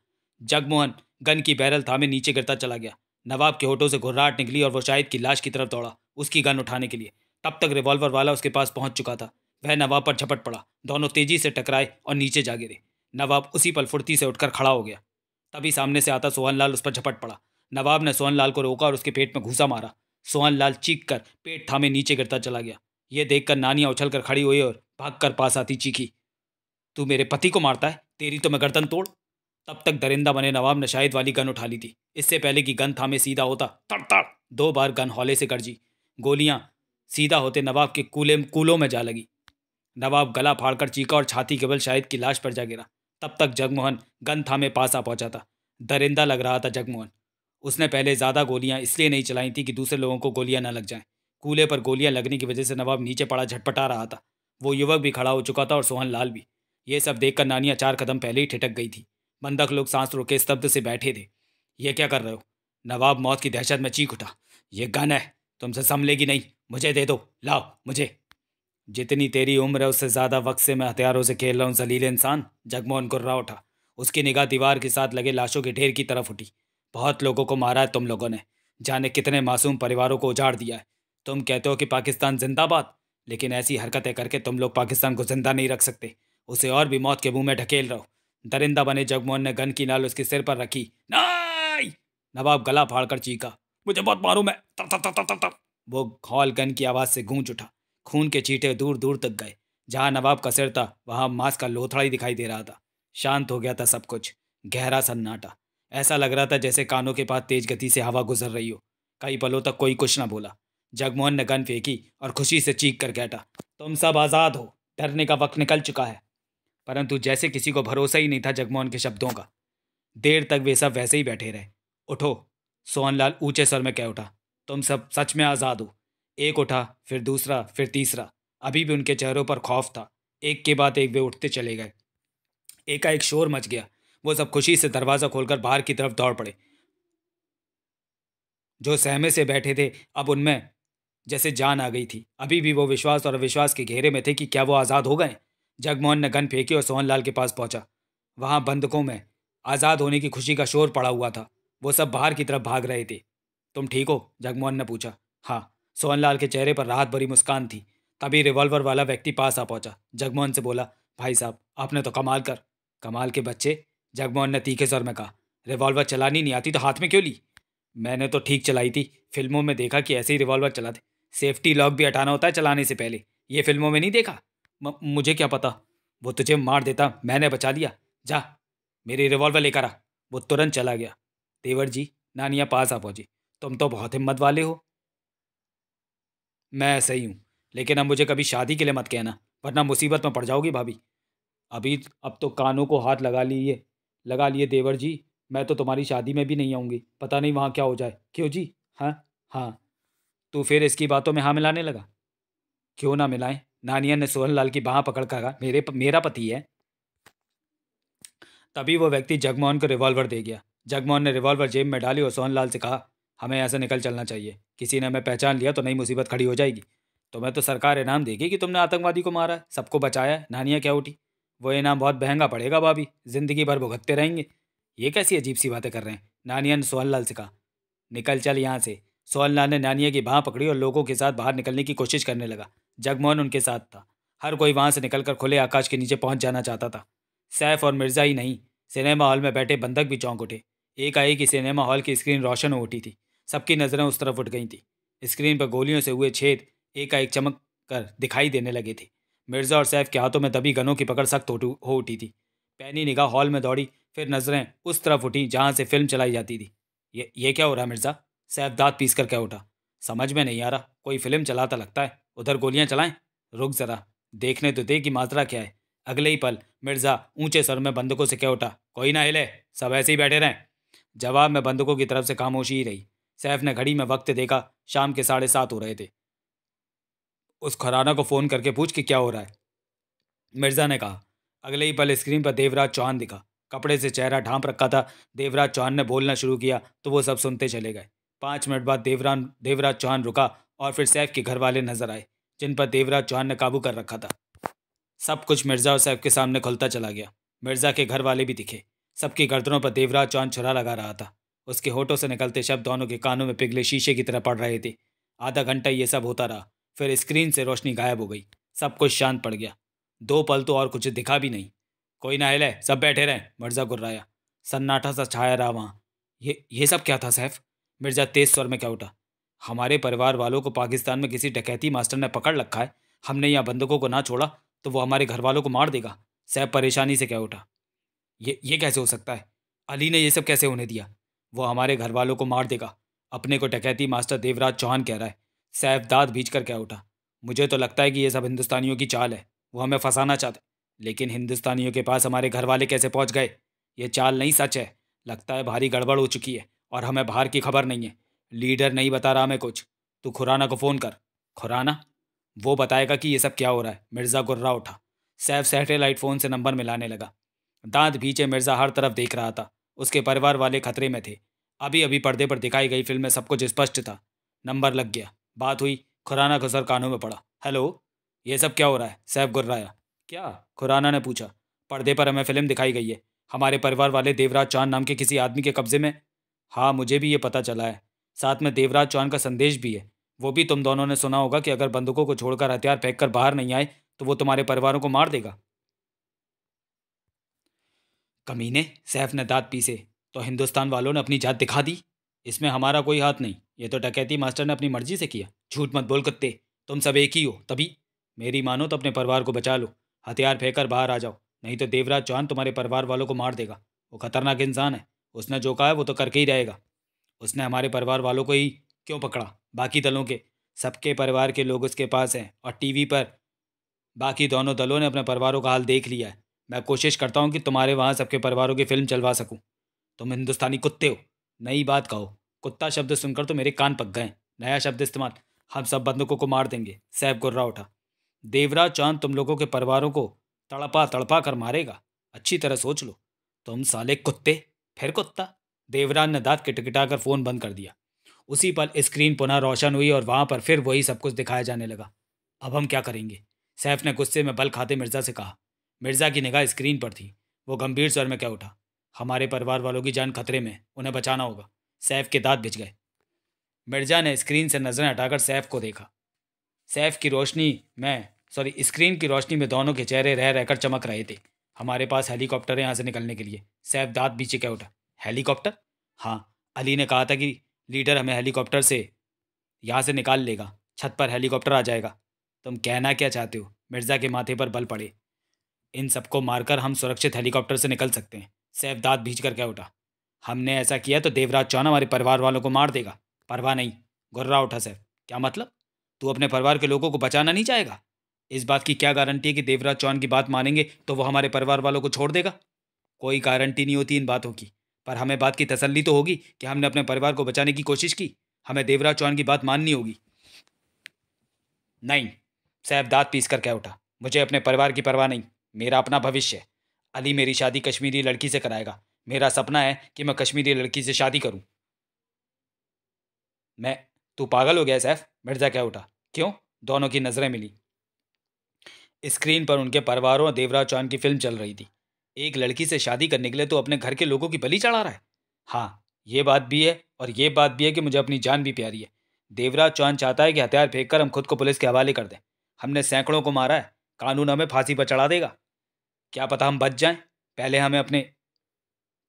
जगमोहन गन की बैरल थामे नीचे गिरता चला गया नवाब के होठों से घुर्राहट निकली और वो शायद की लाश की तरफ दौड़ा उसकी गन उठाने के लिए तब तक रिवॉल्वर वाला उसके पास पहुंच चुका था वह नवाब पर झपट पड़ा दोनों तेजी से टकराए और नीचे जा गिरे नवाब उसी पल फुर्ती से उठकर खड़ा हो गया तभी सामने से आता सोहनलाल उस पर झपट पड़ा नवाब ने सोहनलाल को रोका और उसके पेट में घूसा मारा सोहनलाल चीख कर पेट थामे नीचे गिरता चला गया यह देखकर नानिया उछल कर खड़ी हुई और भाग कर पास आती चीखी तू मेरे पति को मारता है तेरी तो मैं गर्दन तोड़ तब तक दरिंदा बने नवाब ने शायद वाली गन उठा ली थी इससे पहले कि गन थामे सीधा होता तड़ दो बार गन हौले से गर्जी गोलियां सीधा होते नवाब के कूले कूलों में जा लगी नवाब गला फाड़कर चीखा और छाती केवल शायद की लाश पर जा गिरा तब तक जगमोहन गन थामे पास आ पहुंचा था दरिंदा लग रहा था जगमोहन उसने पहले ज़्यादा गोलियां इसलिए नहीं चलाई थी कि दूसरे लोगों को गोलियां ना लग जाएं कूले पर गोलियां लगने की वजह से नवाब नीचे पड़ा झटपटा रहा था वो युवक भी खड़ा हो चुका था और सोहन लाल भी ये सब देखकर नानिया चार कदम पहले ही ठिटक गई थी बंधक लोग सांस रोके स्तब्ध से बैठे थे ये क्या कर रहे हो नवाब मौत की दहशत में चीख उठा ये गन है तुमसे संभलेगी नहीं मुझे दे दो लाओ मुझे जितनी तेरी उम्र है उससे ज़्यादा वक्त से मैं हथियारों से खेल रहा हूँ जलील इंसान जगमोहन गुर्रा उठा उसकी निगाह दीवार के साथ लगे लाशों के ढेर की तरफ उठी बहुत लोगों को मारा है तुम लोगों ने जाने कितने मासूम परिवारों को उजाड़ दिया है तुम कहते हो कि पाकिस्तान जिंदाबाद लेकिन ऐसी हरकतें करके तुम लोग पाकिस्तान को जिंदा नहीं रख सकते उसे और भी मौत के मुंह में ढकेल रहो दरिंदा बने जगमोहन ने गन की नाल उसके सिर पर रखी नवाब गला फाड़कर चीखा मुझे बहुत मारू मैं तर तर तर तर तर वो घोल गन की आवाज़ से गूंज उठा खून के चीटे दूर दूर तक गए जहाँ नवाब का सिर था वहां मांस का लोथड़ा ही दिखाई दे रहा था शांत हो गया था सब कुछ गहरा सन्नाटा ऐसा लग रहा था जैसे कानों के पास तेज गति से हवा गुजर रही हो कई पलों तक कोई कुछ ना बोला जगमोहन ने गन फेंकी और खुशी से चीख कर कहटा तुम सब आज़ाद हो डरने का वक्त निकल चुका है परंतु जैसे किसी को भरोसा ही नहीं था जगमोहन के शब्दों का देर तक वे सब वैसे ही बैठे रहे उठो सोहनलाल ऊंचे स्वर में कह उठा तुम सब सच में आज़ाद हो एक उठा फिर दूसरा फिर तीसरा अभी भी उनके चेहरों पर खौफ था एक के बाद एक वे उठते चले गए एकाएक शोर मच गया वो सब खुशी से दरवाज़ा खोलकर बाहर की तरफ दौड़ पड़े जो सहमे से बैठे थे अब उनमें जैसे जान आ गई थी अभी भी वो विश्वास और अविश्वास के घेरे में थे कि क्या वो आज़ाद हो गए जगमोहन ने गन फेंकी और सोहनलाल के पास पहुंचा वहां बंधकों में आज़ाद होने की खुशी का शोर पड़ा हुआ था वो सब बाहर की तरफ भाग रहे थे तुम ठीक हो जगमोहन ने पूछा हाँ सोहनलाल के चेहरे पर राहत भरी मुस्कान थी तभी रिवॉल्वर वाला व्यक्ति पास आ पहुंचा जगमोहन से बोला भाई साहब आपने तो कमाल कर कमाल के बच्चे जगमोहन ने तीखे स्वर में कहा रिवॉल्वर चलानी नहीं आती तो हाथ में क्यों ली मैंने तो ठीक चलाई थी फिल्मों में देखा कि ऐसे ही रिवॉल्वर चलाते सेफ्टी लॉक भी हटाना होता है चलाने से पहले ये फिल्मों में नहीं देखा म, मुझे क्या पता वो तुझे मार देता मैंने बचा लिया जा मेरी रिवॉल्वर लेकर आ वो तुरंत चला गया देवर जी नानिया पास आ पहुंची तुम तो बहुत हिम्मत वाले हो मैं ऐसा ही हूं लेकिन अब मुझे कभी शादी के लिए मत कहना वरना मुसीबत में पड़ जाओगी भाभी अभी अब तो कानों को हाथ लगा लिए लगा लिए देवर जी मैं तो तुम्हारी शादी में भी नहीं आऊँगी पता नहीं वहाँ क्या हो जाए क्यों जी हाँ हाँ तू फिर इसकी बातों में हाँ मिलाने लगा क्यों ना मिलाएं नानिया ने सोहन लाल की बाह पकड़ कर कहा मेरे मेरा पति है तभी वो व्यक्ति जगमोहन को रिवॉल्वर दे गया जगमोहन ने रिवॉल्वर जेब में डाली और सोहन लाल से कहा हमें ऐसे निकल चलना चाहिए किसी ने हमें पहचान लिया तो नई मुसीबत खड़ी हो जाएगी तो मैं तो सरकार इनाम देगी कि तुमने आतंकवादी को मारा सबको बचाया नानिया क्या उठी वो इनाम बहुत महंगा पड़ेगा भाभी जिंदगी भर भुगतते रहेंगे ये कैसी अजीब सी बातें कर रहे हैं नानिया ने सोहन लाल से कहा निकल चल यहाँ से सोहन लाल ने नानिया की बाँ पकड़ी और लोगों के साथ बाहर निकलने की कोशिश करने लगा जगमोहन उनके साथ था हर कोई वहाँ से निकलकर खुले आकाश के नीचे पहुँच जाना चाहता था सैफ और मिर्ज़ा ही नहीं सिनेमा हॉल में बैठे बंधक भी चौंक उठे एक आई कि सिनेमा हॉल की स्क्रीन रोशन हो उठी थी सबकी नज़रें उस तरफ उठ गई थी स्क्रीन पर गोलियों से हुए छेद एक चमक कर दिखाई देने लगे थे मिर्ज़ा और सैफ के हाथों में दबी गनों की पकड़ सख्त हो उठी थी पैनी निगाह हॉल में दौड़ी फिर नज़रें उस तरफ उठी जहाँ से फिल्म चलाई जाती थी ये ये क्या हो रहा मिर्ज़ा सैफ दाँत पीस कर कह उठा समझ में नहीं आ रहा कोई फिल्म चलाता लगता है उधर गोलियाँ चलाएं रुक ज़रा देखने तो दे कि मात्रा क्या है अगले ही पल मिर्ज़ा ऊंचे सर में बंदकों से कह उठा कोई ना हिले सब ऐसे ही बैठे रहें जवाब में बंदकों की तरफ से खामोशी ही रही सैफ ने घड़ी में वक्त देखा शाम के साढ़े सात हो रहे थे उस खुराना को फ़ोन करके पूछ कि क्या हो रहा है मिर्ज़ा ने कहा अगले ही पल स्क्रीन पर देवराज चौहान दिखा कपड़े से चेहरा ढांप रखा था देवराज चौहान ने बोलना शुरू किया तो वो सब सुनते चले गए पाँच मिनट बाद देवरान देवराज चौहान रुका और फिर सैफ के घर वाले नजर आए जिन पर देवराज चौहान ने काबू कर रखा था सब कुछ मिर्ज़ा और सैफ के सामने खुलता चला गया मिर्ज़ा के घर वाले भी दिखे सबकी गर्दनों पर देवराज चौहान छुरा लगा रहा था उसके होठों से निकलते शब्द दोनों के कानों में पिघले शीशे की तरह पड़ रहे थे आधा घंटा ये सब होता रहा फिर स्क्रीन से रोशनी गायब हो गई सब कुछ शांत पड़ गया दो पल तो और कुछ दिखा भी नहीं कोई ना हिले सब बैठे रहें मिर्ज़ा गुर्राया सन्नाटा सा छाया रहा वहाँ ये ये सब क्या था सैफ मिर्ज़ा तेज स्वर में क्या उठा हमारे परिवार वालों को पाकिस्तान में किसी डकैती मास्टर ने पकड़ रखा है हमने यहाँ बंदकों को ना छोड़ा तो वो हमारे घर वालों को मार देगा सैफ परेशानी से क्या उठा ये ये कैसे हो सकता है अली ने ये सब कैसे होने दिया वो हमारे घर वालों को मार देगा अपने को डकैती मास्टर देवराज चौहान कह रहा है सैफ़ दाद भीज कर क्या उठा मुझे तो लगता है कि ये सब हिंदुस्तानियों की चाल है वो हमें फंसाना चाहते लेकिन हिंदुस्तानियों के पास हमारे घर वाले कैसे पहुंच गए ये चाल नहीं सच है लगता है भारी गड़बड़ हो चुकी है और हमें बाहर की खबर नहीं है लीडर नहीं बता रहा हमें कुछ तू खुराना को फ़ोन कर खुराना वो बताएगा कि ये सब क्या हो रहा है मिर्ज़ा गुर्रा उठा सैफ सैटेलाइट फ़ोन से नंबर मिलाने लगा दांत भीचे मिर्ज़ा हर तरफ देख रहा था उसके परिवार वाले खतरे में थे अभी अभी पर्दे पर दिखाई गई फिल्म में सब कुछ स्पष्ट था नंबर लग गया बात हुई खुराना का सर कानों में पड़ा हेलो ये सब क्या हो रहा है सैफ गुर्राया क्या खुराना ने पूछा पर्दे पर हमें फिल्म दिखाई गई है हमारे परिवार वाले देवराज चौहान नाम के किसी आदमी के कब्जे में हाँ मुझे भी ये पता चला है साथ में देवराज चौहान का संदेश भी है वो भी तुम दोनों ने सुना होगा कि अगर बंदूकों को छोड़कर हथियार फेंक कर बाहर नहीं आए तो वो तुम्हारे परिवारों को मार देगा कमीने सैफ ने दांत पीसे तो हिंदुस्तान वालों ने अपनी जात दिखा दी इसमें हमारा कोई हाथ नहीं ये तो डकैती मास्टर ने अपनी मर्जी से किया झूठ मत बोल कत्ते तुम सब एक ही हो तभी मेरी मानो तो अपने परिवार को बचा लो हथियार फेंक कर बाहर आ जाओ नहीं तो देवराज चौहान तुम्हारे परिवार वालों को मार देगा वो खतरनाक इंसान है उसने जो कहा है वो तो करके ही रहेगा उसने हमारे परिवार वालों को ही क्यों पकड़ा बाकी दलों के सबके परिवार के लोग उसके पास हैं और टीवी पर बाकी दोनों दलों ने अपने परिवारों का हाल देख लिया है मैं कोशिश करता हूँ कि तुम्हारे वहाँ सबके परिवारों की फ़िल्म चलवा सकूँ तुम हिंदुस्तानी कुत्ते हो नई बात कहो कुत्ता शब्द सुनकर तो मेरे कान पक गए नया शब्द इस्तेमाल हम सब बंदूकों को मार देंगे सैफ गुर्रा उठा देवरा चांद तुम लोगों के परिवारों को तड़पा तड़पा कर मारेगा अच्छी तरह सोच लो तुम साले कुत्ते फिर कुत्ता देवराज ने दांत किटकिटा कर फ़ोन बंद कर दिया उसी पल स्क्रीन पुनः रोशन हुई और वहां पर फिर वही सब कुछ दिखाया जाने लगा अब हम क्या करेंगे सैफ ने गुस्से में बल खाते मिर्ज़ा से कहा मिर्ज़ा की निगाह स्क्रीन पर थी वो गंभीर स्वर में क्या उठा हमारे परिवार वालों की जान खतरे में उन्हें बचाना होगा सैफ के दांत भिज गए मिर्जा ने स्क्रीन से नजरें हटाकर सैफ को देखा सैफ की रोशनी में सॉरी स्क्रीन की रोशनी में दोनों के चेहरे रह रहकर चमक रहे थे हमारे पास हेलीकॉप्टर है यहाँ से निकलने के लिए सैफ दांत बीचे क्या उठा हेलीकॉप्टर हाँ अली ने कहा था कि लीडर हमें हेलीकॉप्टर से यहाँ से निकाल लेगा छत पर हेलीकॉप्टर आ जाएगा तुम कहना क्या चाहते हो मिर्ज़ा के माथे पर बल पड़े इन सबको मारकर हम सुरक्षित हेलीकॉप्टर से निकल सकते हैं सैफ दाँत भीज कर क्या उठा हमने ऐसा किया तो देवराज चौहान हमारे परिवार वालों को मार देगा परवाह नहीं गुर्रा उठा सैफ क्या मतलब तू अपने परिवार के लोगों को बचाना नहीं चाहेगा इस बात की क्या गारंटी है कि देवराज चौहान की बात मानेंगे तो वो हमारे परिवार वालों को छोड़ देगा कोई गारंटी नहीं होती इन बातों की पर हमें बात की तसल्ली तो होगी कि हमने अपने परिवार को बचाने की कोशिश की हमें देवराज चौहान की बात माननी होगी नहीं सैफ दाँत पीस कर कह उठा मुझे अपने परिवार की परवाह नहीं मेरा अपना भविष्य है अली मेरी शादी कश्मीरी लड़की से कराएगा मेरा सपना है कि मैं कश्मीरी लड़की से शादी करूं मैं तू पागल हो गया सैफ मिर्जा क्या उठा क्यों दोनों की नज़रें मिली स्क्रीन पर उनके परिवारों और देवराज चौहान की फिल्म चल रही थी एक लड़की से शादी करने के लिए तो अपने घर के लोगों की बलि चढ़ा रहा है हाँ ये बात भी है और ये बात भी है कि मुझे अपनी जान भी प्यारी है देवराज चौहान चाहता है कि हथियार फेंक कर हम खुद को पुलिस के हवाले कर दें हमने सैकड़ों को मारा है कानून हमें फांसी पर चढ़ा देगा क्या पता हम बच जाएं पहले हमें अपने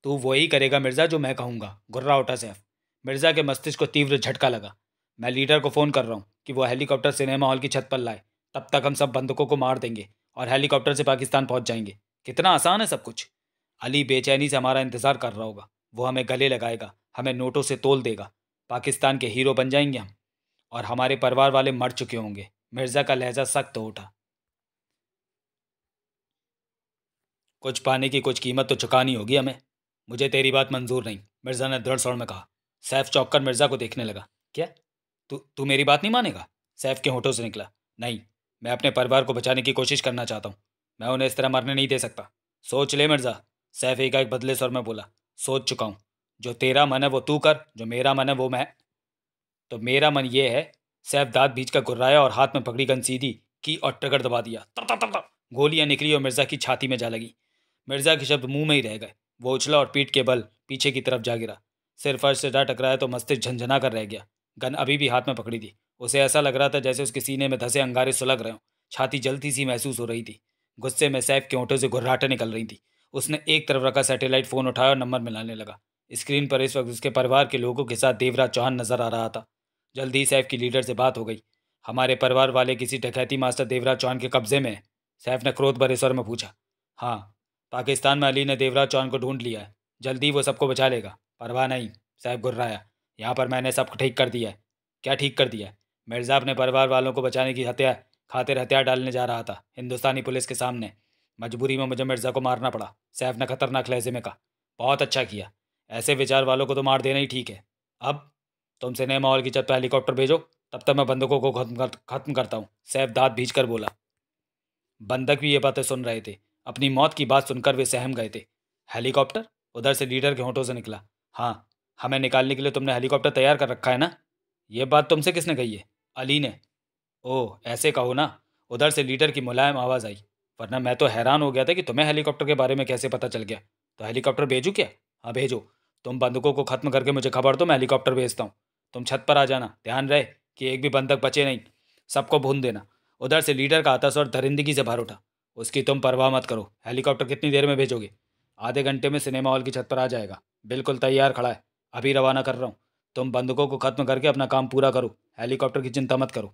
तू वही करेगा मिर्ज़ा जो मैं कहूँगा गुर्रा उठा सैफ मिर्ज़ा के मस्तिष्क को तीव्र झटका लगा मैं लीडर को फ़ोन कर रहा हूँ कि वो हेलीकॉप्टर सिनेमा हॉल की छत पर लाए तब तक हम सब बंदकों को मार देंगे और हेलीकॉप्टर से पाकिस्तान पहुँच जाएंगे कितना आसान है सब कुछ अली बेचैनी से हमारा इंतज़ार कर रहा होगा वो हमें गले लगाएगा हमें नोटों से तोल देगा पाकिस्तान के हीरो बन जाएंगे हम और हमारे परिवार वाले मर चुके होंगे मिर्ज़ा का लहजा सख्त हो उठा कुछ पाने की कुछ कीमत तो चुकानी होगी हमें मुझे तेरी बात मंजूर नहीं मिर्ज़ा ने दृढ़ स्वर में कहा सैफ चौक कर मिर्ज़ा को देखने लगा क्या तू तू मेरी बात नहीं मानेगा सैफ के होठों से निकला नहीं मैं अपने परिवार को बचाने की कोशिश करना चाहता हूँ मैं उन्हें इस तरह मरने नहीं दे सकता सोच ले मिर्ज़ा सैफ एकाएक बदले स्वर में बोला सोच चुका हूँ जो तेरा मन है वो तू कर जो मेरा मन है वो मैं तो मेरा मन ये है सैफ दाँत भीज कर गुर्राया और हाथ में पकड़ी गन सीधी की और ट्रगर दबा दिया गोलियां निकली और मिर्ज़ा की छाती में जा लगी मिर्ज़ा के शब्द मुंह में ही रह गए वो उछला और पीठ के बल पीछे की तरफ जा गिरा सिर फर्श से डा टकराया तो मस्तिष्क झंझना कर रह गया गन अभी भी हाथ में पकड़ी थी उसे ऐसा लग रहा था जैसे उसके सीने में धसे अंगारे सुलग रहे हों छाती जलती सी महसूस हो रही थी गुस्से में सैफ के ओंठों से घुर्राटे निकल रही थी उसने एक तरफ रखा सैटेलाइट फ़ोन उठाया और नंबर मिलाने लगा स्क्रीन पर इस वक्त उसके परिवार के लोगों के साथ देवराज चौहान नजर आ रहा था जल्दी ही सैफ की लीडर से बात हो गई हमारे परिवार वाले किसी डकैती मास्टर देवराज चौहान के कब्जे में है सैफ ने क्रोध भरे स्वर में पूछा हाँ पाकिस्तान में अली ने देवराज चौहान को ढूंढ लिया है जल्दी वो सबको बचा लेगा परवाह नहीं साहब गुर्राया यहाँ पर मैंने सब ठीक कर दिया है क्या ठीक कर दिया मिर्ज़ा अपने परिवार वालों को बचाने की हत्या खातिर हथियार डालने जा रहा था हिंदुस्तानी पुलिस के सामने मजबूरी में मुझे मिर्ज़ा को मारना पड़ा सैफ ने खतरनाक लहजे में कहा बहुत अच्छा किया ऐसे विचार वालों को तो मार देना ही ठीक है अब तुम नए माहौल की छत हेलीकॉप्टर भेजो तब तक मैं बंदकों को खत्म कर खत्म करता हूँ सैफ दाँत भीज कर बोला बंधक भी ये बातें सुन रहे थे अपनी मौत की बात सुनकर वे सहम गए थे हेलीकॉप्टर उधर से लीडर के होंठों से निकला हाँ हमें निकालने के लिए तुमने हेलीकॉप्टर तैयार कर रखा है ना ये बात तुमसे किसने कही है अली ने ओह ऐसे कहो ना उधर से लीडर की मुलायम आवाज़ आई वरना मैं तो हैरान हो गया था कि तुम्हें हेलीकॉप्टर के बारे में कैसे पता चल गया तो हेलीकॉप्टर भेजू क्या हाँ भेजो तुम बंदकों को ख़त्म करके मुझे खबर दो मैं हेलीकॉप्टर भेजता हूँ तुम छत पर आ जाना ध्यान रहे कि एक भी बंधक बचे नहीं सबको भून देना उधर से लीडर का आता स्वर धरिंदगी से भर उठा उसकी तुम परवाह मत करो हेलीकॉप्टर कितनी देर में भेजोगे आधे घंटे में सिनेमा हॉल की छत पर आ जाएगा बिल्कुल तैयार खड़ा है अभी रवाना कर रहा हूँ तुम बंदूकों को ख़त्म करके अपना काम पूरा करो हेलीकॉप्टर की चिंता मत करो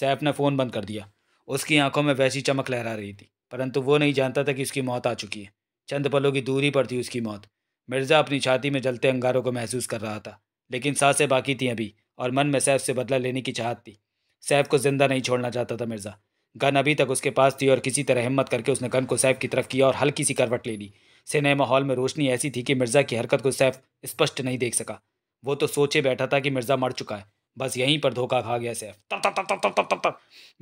सैफ ने फ़ोन बंद कर दिया उसकी आंखों में वैसी चमक लहरा रही थी परंतु वो नहीं जानता था कि उसकी मौत आ चुकी है चंद पलों की दूरी पर थी उसकी मौत मिर्ज़ा अपनी छाती में जलते अंगारों को महसूस कर रहा था लेकिन सांसें बाकी थीं अभी और मन में सैफ से बदला लेने की चाहत थी सैफ को ज़िंदा नहीं छोड़ना चाहता था मिर्ज़ा गन अभी तक उसके पास थी और किसी तरह हिम्मत करके उसने गन को सैफ की तरफ किया और हल्की सी करवट ले ली सिनेमा हॉल में रोशनी ऐसी थी कि मिर्ज़ा की हरकत को सैफ स्पष्ट नहीं देख सका वो तो सोचे बैठा था कि मिर्ज़ा मर चुका है बस यहीं पर धोखा खा गया सैफ तब तब तब तब तब तब तब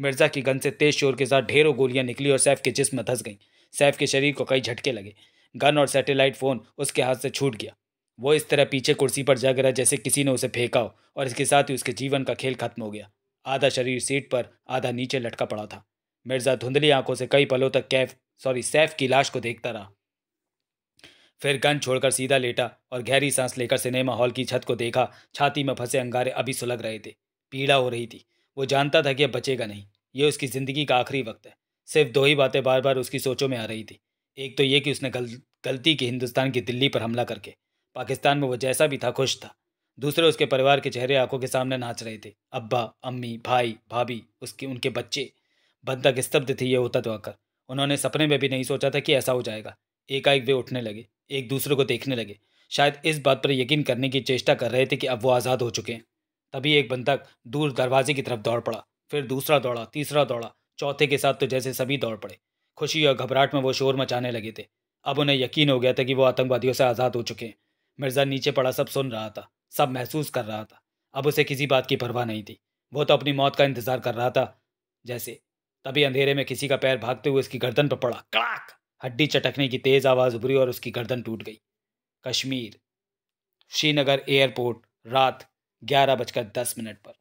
मिर्ज़ा की गन से तेज़ शोर के साथ ढेरों गोलियां निकली और सैफ के जिसम धंस गईं सैफ के शरीर को कई झटके लगे गन और सैटेलाइट फ़ोन उसके हाथ से छूट गया वो इस तरह पीछे कुर्सी पर जा गिरा जैसे किसी ने उसे फेंका हो और इसके साथ ही उसके जीवन का खेल खत्म हो गया आधा शरीर सीट पर आधा नीचे लटका पड़ा था मिर्जा धुंधली आंखों से कई पलों तक कैफ सॉरी सैफ की लाश को देखता रहा फिर गन छोड़कर सीधा लेटा और गहरी सांस लेकर सिनेमा हॉल की छत को देखा छाती में फंसे अंगारे अभी सुलग रहे थे पीड़ा हो रही थी वो जानता था कि अब बचेगा नहीं ये उसकी ज़िंदगी का आखिरी वक्त है सिर्फ दो ही बातें बार बार उसकी सोचों में आ रही थी एक तो ये कि उसने गल, गलती की हिंदुस्तान की दिल्ली पर हमला करके पाकिस्तान में वो जैसा भी था खुश था दूसरे उसके परिवार के चेहरे आंखों के सामने नाच रहे थे अब्बा अम्मी भाई भाभी उसके उनके बच्चे बंधक स्तब्ध थी ये होता तो आकर उन्होंने सपने में भी नहीं सोचा था कि ऐसा हो जाएगा एकाएक वे उठने लगे एक दूसरे को देखने लगे शायद इस बात पर यकीन करने की चेष्टा कर रहे थे कि अब वो आज़ाद हो चुके हैं तभी एक बंधक दूर दरवाजे की तरफ दौड़ पड़ा फिर दूसरा दौड़ा तीसरा दौड़ा चौथे के साथ तो जैसे सभी दौड़ पड़े खुशी और घबराहट में वो शोर मचाने लगे थे अब उन्हें यकीन हो गया था कि वो आतंकवादियों से आज़ाद हो चुके हैं मिर्ज़ा नीचे पड़ा सब सुन रहा था सब महसूस कर रहा था अब उसे किसी बात की परवाह नहीं थी वो तो अपनी मौत का इंतजार कर रहा था जैसे तभी अंधेरे में किसी का पैर भागते हुए उसकी गर्दन पर पड़ा कड़ाक हड्डी चटकने की तेज आवाज उभरी और उसकी गर्दन टूट गई कश्मीर श्रीनगर एयरपोर्ट रात ग्यारह बजकर दस मिनट पर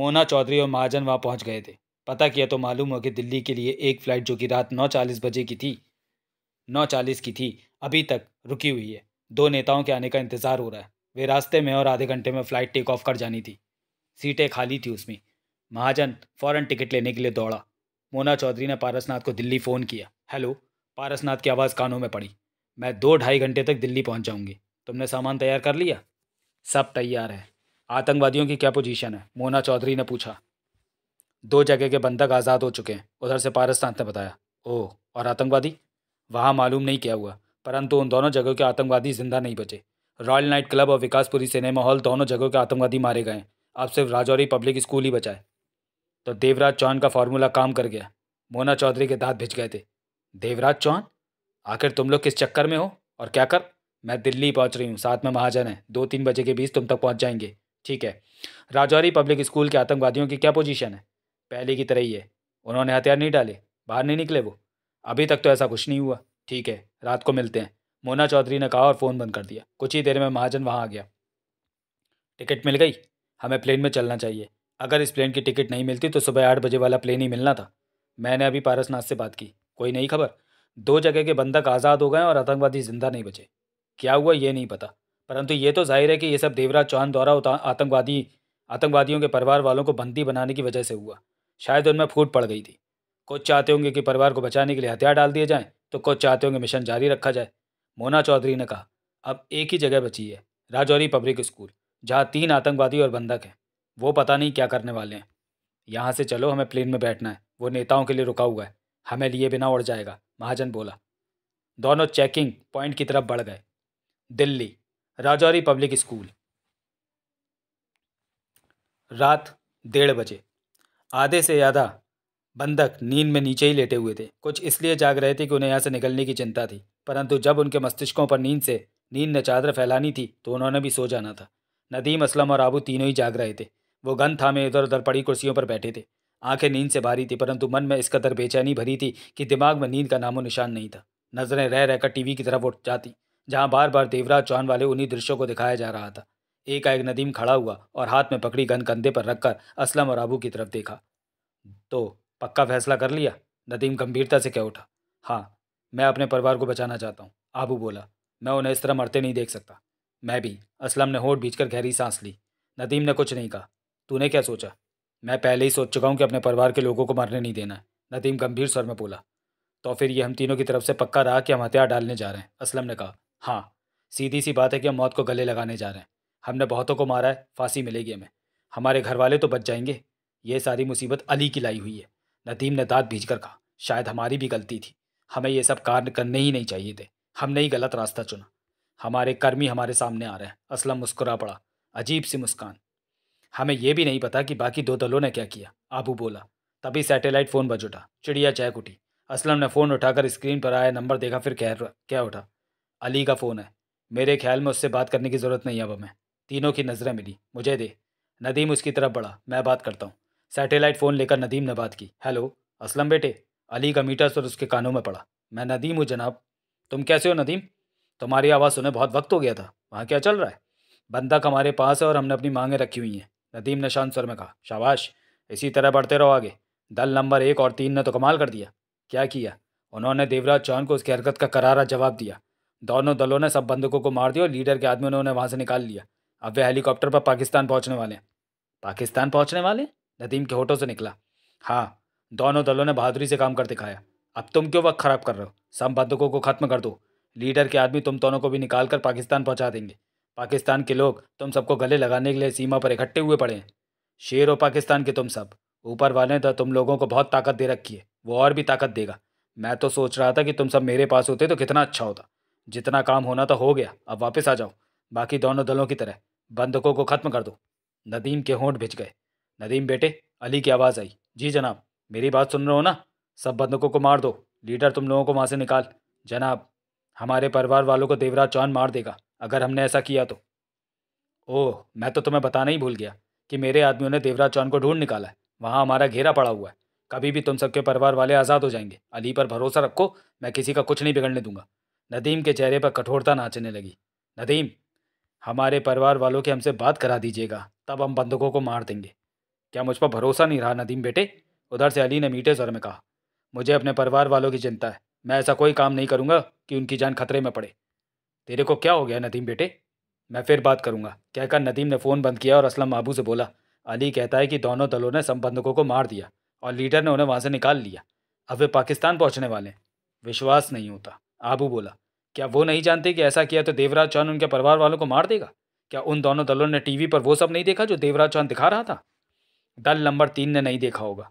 मोना चौधरी और महाजन वहां पहुंच गए थे पता किया तो मालूम हो कि दिल्ली के लिए एक फ़्लाइट जो कि रात नौ चालीस बजे की थी नौ चालीस की थी अभी तक रुकी हुई है दो नेताओं के आने का इंतज़ार हो रहा है वे रास्ते में और आधे घंटे में फ़्लाइट टेक ऑफ कर जानी थी सीटें खाली थी उसमें महाजन फ़ौरन टिकट लेने के लिए दौड़ा मोना चौधरी ने पारसनाथ को दिल्ली फ़ोन किया हेलो पारसनाथ की आवाज़ कानों में पड़ी मैं दो ढाई घंटे तक दिल्ली पहुंच जाऊंगी तुमने सामान तैयार कर लिया सब तैयार है आतंकवादियों की क्या पोजीशन है मोना चौधरी ने पूछा दो जगह के बंधक आज़ाद हो चुके हैं उधर से पारसनाथ ने बताया ओह और आतंकवादी वहाँ मालूम नहीं क्या हुआ परंतु उन दोनों जगहों के आतंकवादी जिंदा नहीं बचे रॉयल नाइट क्लब और विकासपुरी सिनेमा हॉल दोनों जगहों के आतंकवादी मारे गए अब सिर्फ राजौरी पब्लिक स्कूल ही बचाए तो देवराज चौहान का फार्मूला काम कर गया मोना चौधरी के दांत भिज गए थे देवराज चौहान आखिर तुम लोग किस चक्कर में हो और क्या कर मैं दिल्ली पहुंच रही हूँ साथ में महाजन है दो तीन बजे के बीच तुम तक पहुंच जाएंगे ठीक है राजौरी पब्लिक स्कूल के आतंकवादियों की क्या पोजीशन है पहले की तरह ही है उन्होंने हथियार नहीं डाले बाहर नहीं निकले वो अभी तक तो ऐसा कुछ नहीं हुआ ठीक है रात को मिलते हैं मोना चौधरी ने कहा और फ़ोन बंद कर दिया कुछ ही देर में महाजन वहाँ आ गया टिकट मिल गई हमें प्लेन में चलना चाहिए अगर इस प्लेन की टिकट नहीं मिलती तो सुबह आठ बजे वाला प्लेन ही मिलना था मैंने अभी पारसनाथ से बात की कोई नई खबर दो जगह के बंधक आज़ाद हो गए और आतंकवादी जिंदा नहीं बचे क्या हुआ ये नहीं पता परंतु ये तो जाहिर है कि ये सब देवराज चौहान द्वारा आतंकवादी आतंकवादियों के परिवार वालों को बंदी बनाने की वजह से हुआ शायद उनमें फूट पड़ गई थी कुछ चाहते होंगे कि परिवार को बचाने के लिए हथियार डाल दिए जाएँ तो कुछ चाहते होंगे मिशन जारी रखा जाए मोना चौधरी ने कहा अब एक ही जगह बची है राजौरी पब्लिक स्कूल जहाँ तीन आतंकवादी और बंधक हैं वो पता नहीं क्या करने वाले हैं यहाँ से चलो हमें प्लेन में बैठना है वो नेताओं के लिए रुका हुआ है हमें लिए बिना उड़ जाएगा महाजन बोला दोनों चेकिंग पॉइंट की तरफ बढ़ गए दिल्ली राजौरी पब्लिक स्कूल रात डेढ़ बजे आधे से ज़्यादा बंधक नींद में नीचे ही लेटे हुए थे कुछ इसलिए जाग रहे थे कि उन्हें यहाँ से निकलने की चिंता थी परंतु जब उनके मस्तिष्कों पर नींद से नींद ने चादर फैलानी थी तो उन्होंने भी सो जाना था नदीम असलम और आबू तीनों ही जाग रहे थे वो गन थामे इधर उधर पड़ी कुर्सियों पर बैठे थे आंखें नींद से भारी थी परंतु मन में इस कदर बेचैनी भरी थी कि दिमाग में नींद का नामो निशान नहीं था नजरें रह रहकर टीवी की तरफ उठ जाती जहाँ बार बार देवराज चौहान वाले उन्हीं दृश्यों को दिखाया जा रहा था एक एक नदीम खड़ा हुआ और हाथ में पकड़ी गन कंधे पर रखकर असलम और आबू की तरफ देखा तो पक्का फैसला कर लिया नदीम गंभीरता से कह उठा हाँ मैं अपने परिवार को बचाना चाहता हूँ आबू बोला मैं उन्हें इस तरह मरते नहीं देख सकता मैं भी असलम ने होठ भींचकर गहरी सांस ली नदीम ने कुछ नहीं कहा तूने क्या सोचा मैं पहले ही सोच चुका हूँ कि अपने परिवार के लोगों को मरने नहीं देना है नदीम गंभीर स्वर में बोला तो फिर ये हम तीनों की तरफ से पक्का रहा कि हम हथियार डालने जा रहे हैं असलम ने कहा हाँ सीधी सी बात है कि हम मौत को गले लगाने जा रहे हैं हमने बहुतों को मारा है फांसी मिलेगी हमें हमारे घर वाले तो बच जाएंगे ये सारी मुसीबत अली की लाई हुई है नदीम ने दांत भीज कहा शायद हमारी भी गलती थी हमें ये सब कार्य करने ही नहीं चाहिए थे हमने ही गलत रास्ता चुना हमारे कर्मी हमारे सामने आ रहे हैं असलम मुस्कुरा पड़ा अजीब सी मुस्कान हमें यह भी नहीं पता कि बाकी दो दलों ने क्या किया आबू बोला तभी सैटेलाइट फ़ोन बज उठा चिड़िया चैक उठी असलम ने फ़ोन उठाकर स्क्रीन पर आया नंबर देखा फिर कह क्या उठा अली का फ़ोन है मेरे ख्याल में उससे बात करने की ज़रूरत नहीं अब हमें तीनों की नज़रें मिली मुझे दे नदीम उसकी तरफ बढ़ा मैं बात करता हूँ सैटेलाइट फ़ोन लेकर नदीम ने बात की हेलो असलम बेटे अली का मीटर सर उसके कानों में पड़ा मैं नदीम हूँ जनाब तुम कैसे हो नदीम तुम्हारी आवाज़ सुने बहुत वक्त हो गया था वहाँ क्या चल रहा है बंधक हमारे पास है और हमने अपनी मांगें रखी हुई हैं नदीम ने शांत सर में कहा शाबाश इसी तरह बढ़ते रहो आगे दल नंबर एक और तीन ने तो कमाल कर दिया क्या किया उन्होंने देवराज चौहान को उसकी हरकत का करारा जवाब दिया दोनों दलों ने सब बंधकों को मार दिया और लीडर के आदमियों ने उन्हें वहाँ से निकाल लिया अब वे हेलीकॉप्टर पर पाकिस्तान पहुँचने वाले हैं पाकिस्तान पहुँचने वाले नदीम के होठों से निकला हाँ दोनों दलों ने बहादुरी से काम कर दिखाया अब तुम क्यों वक्त खराब कर रहे हो संपादकों को खत्म कर दो लीडर के आदमी तुम दोनों को भी निकाल कर पाकिस्तान पहुंचा देंगे पाकिस्तान के लोग तुम सबको गले लगाने के लिए सीमा पर इकट्ठे हुए पड़े हैं शेर हो पाकिस्तान के तुम सब ऊपर वाले तो तुम लोगों को बहुत ताकत दे रखी है वो और भी ताकत देगा मैं तो सोच रहा था कि तुम सब मेरे पास होते तो कितना अच्छा होता जितना काम होना तो हो गया अब वापस आ जाओ बाकी दोनों दलों की तरह बंधकों को खत्म कर दो नदीम के होंठ भिज गए नदीम बेटे अली की आवाज़ आई जी जनाब मेरी बात सुन रहे हो ना सब बंदकों को मार दो लीडर तुम लोगों को वहाँ से निकाल जनाब हमारे परिवार वालों को देवराज चौहान मार देगा अगर हमने ऐसा किया तो ओह मैं तो तुम्हें बताना ही भूल गया कि मेरे आदमियों ने देवराज चौहान को ढूंढ निकाला है वहाँ हमारा घेरा पड़ा हुआ है कभी भी तुम सबके परिवार वाले आज़ाद हो जाएंगे अली पर भरोसा रखो मैं किसी का कुछ नहीं बिगड़ने दूंगा नदीम के चेहरे पर कठोरता नाचने लगी नदीम हमारे परिवार वालों की हमसे बात करा दीजिएगा तब हम बंदकों को मार देंगे क्या मुझ पर भरोसा नहीं रहा नदीम बेटे उधर से अली ने मीठे स्वर में कहा मुझे अपने परिवार वालों की चिंता है मैं ऐसा कोई काम नहीं करूँगा कि उनकी जान खतरे में पड़े तेरे को क्या हो गया नदीम बेटे मैं फिर बात करूँगा कहकर नदीम ने फ़ोन बंद किया और असलम बाबू से बोला अली कहता है कि दोनों दलों ने संबंधकों को मार दिया और लीडर ने उन्हें वहाँ से निकाल लिया अब वे पाकिस्तान पहुँचने वाले हैं विश्वास नहीं होता आबू बोला क्या वो नहीं जानते कि ऐसा किया तो देवराज चौहान उनके परिवार वालों को मार देगा क्या उन दोनों दलों ने टीवी पर वो सब नहीं देखा जो देवराज चौहान दिखा रहा था दल नंबर तीन ने नहीं देखा होगा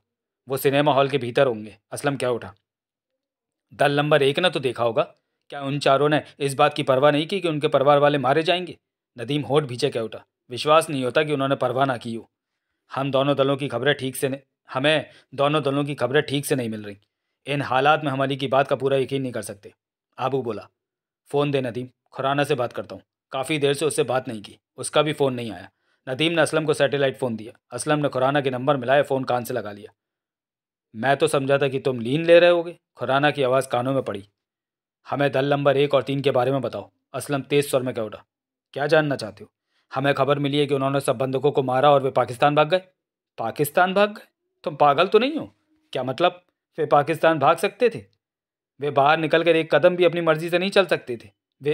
वो सिनेमा हॉल के भीतर होंगे असलम क्या उठा दल नंबर एक ने तो देखा होगा क्या उन चारों ने इस बात की परवाह नहीं की कि उनके परिवार वाले मारे जाएंगे नदीम होठ भीचे क्या उठा विश्वास नहीं होता कि उन्होंने परवाह ना की हो हम दोनों दलों की खबरें ठीक से हमें दोनों दलों की खबरें ठीक से नहीं मिल रही इन हालात में हम अली की बात का पूरा यकीन नहीं कर सकते आबू बोला फ़ोन दे नदीम खुराना से बात करता हूँ काफ़ी देर से उससे बात नहीं की उसका भी फ़ोन नहीं आया नदीम ने असलम को सैटेलाइट फ़ोन दिया असलम ने खुराना के नंबर मिलाया फ़ोन कान से लगा लिया मैं तो समझा था कि तुम लीन ले रहे होगे खुराना की आवाज़ कानों में पड़ी हमें दल नंबर एक और तीन के बारे में बताओ असलम तेज़ स्वर में कह उठा क्या जानना चाहते हो हमें खबर मिली है कि उन्होंने सब बंधकों को मारा और वे पाकिस्तान भाग गए पाकिस्तान भाग गए तुम पागल तो नहीं हो क्या मतलब वे पाकिस्तान भाग सकते थे वे बाहर निकल कर एक कदम भी अपनी मर्जी से नहीं चल सकते थे वे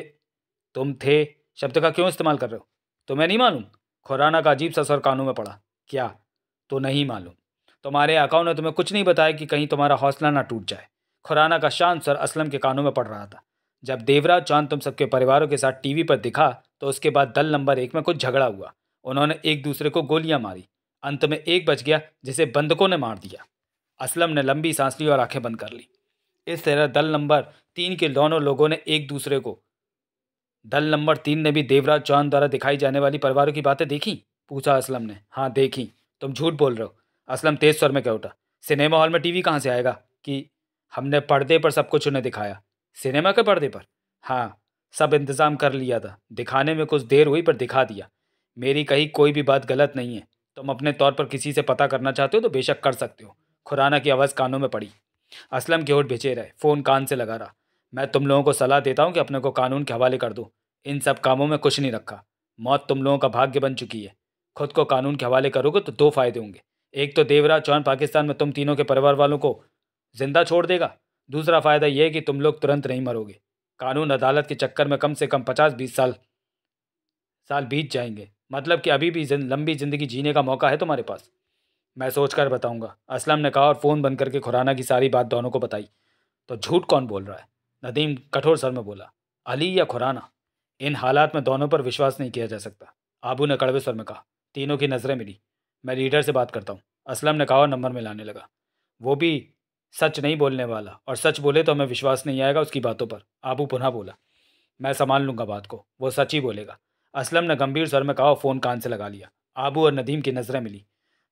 तुम थे शब्द का क्यों इस्तेमाल कर रहे हो तुम्हें नहीं मालूम खुराना का अजीब सा सर कानों में पड़ा क्या तो नहीं मालूम तुम्हारे आकाओं ने तुम्हें कुछ नहीं बताया कि कहीं तुम्हारा हौसला ना टूट जाए खुराना का शांत सर असलम के कानों में पड़ रहा था जब देवराज चांद तुम सबके परिवारों के साथ टीवी पर दिखा तो उसके बाद दल नंबर एक में कुछ झगड़ा हुआ उन्होंने एक दूसरे को गोलियां मारी अंत में एक बच गया जिसे बंदकों ने मार दिया असलम ने लंबी सांस ली और आंखें बंद कर ली इस तरह दल नंबर तीन के दोनों लोगों ने एक दूसरे को दल नंबर तीन ने भी देवराज चौहान द्वारा दिखाई जाने वाली परिवारों की बातें देखी पूछा असलम ने हाँ देखी तुम झूठ बोल रहे हो असलम तेज स्वर में कह उठा सिनेमा हॉल में टीवी कहाँ से आएगा कि हमने पर्दे पर सब कुछ उन्हें दिखाया सिनेमा के पर्दे पर हाँ सब इंतज़ाम कर लिया था दिखाने में कुछ देर हुई पर दिखा दिया मेरी कही कोई भी बात गलत नहीं है तुम अपने तौर पर किसी से पता करना चाहते हो तो बेशक कर सकते हो खुराना की आवाज़ कानों में पड़ी असलम की ओर बेचे रहे फ़ोन कान से लगा रहा मैं तुम लोगों को सलाह देता हूँ कि अपने को कानून के हवाले कर दो इन सब कामों में कुछ नहीं रखा मौत तुम लोगों का भाग्य बन चुकी है खुद को कानून के हवाले करोगे तो दो फायदे होंगे एक तो देवराज चौहान पाकिस्तान में तुम तीनों के परिवार वालों को जिंदा छोड़ देगा दूसरा फायदा यह कि तुम लोग तुरंत नहीं मरोगे कानून अदालत के चक्कर में कम से कम पचास बीस साल साल बीत जाएंगे मतलब कि अभी भी जिन, लंबी ज़िंदगी जीने का मौका है तुम्हारे पास मैं सोचकर बताऊंगा बताऊँगा असलम ने कहा और फ़ोन बंद करके खुराना की सारी बात दोनों को बताई तो झूठ कौन बोल रहा है नदीम कठोर सर में बोला अली या खुराना इन हालात में दोनों पर विश्वास नहीं किया जा सकता आबू ने कड़वे स्वर में कहा तीनों की नज़रें मिली मैं लीडर से बात करता हूँ असलम ने कहा और नंबर में लाने लगा वो भी सच नहीं बोलने वाला और सच बोले तो हमें विश्वास नहीं आएगा उसकी बातों पर आबू पुनः बोला मैं संभाल लूँगा बात को वो सच ही बोलेगा असलम ने गंभीर स्वर में कहा और फ़ोन कान से लगा लिया आबू और नदीम की नज़रें मिली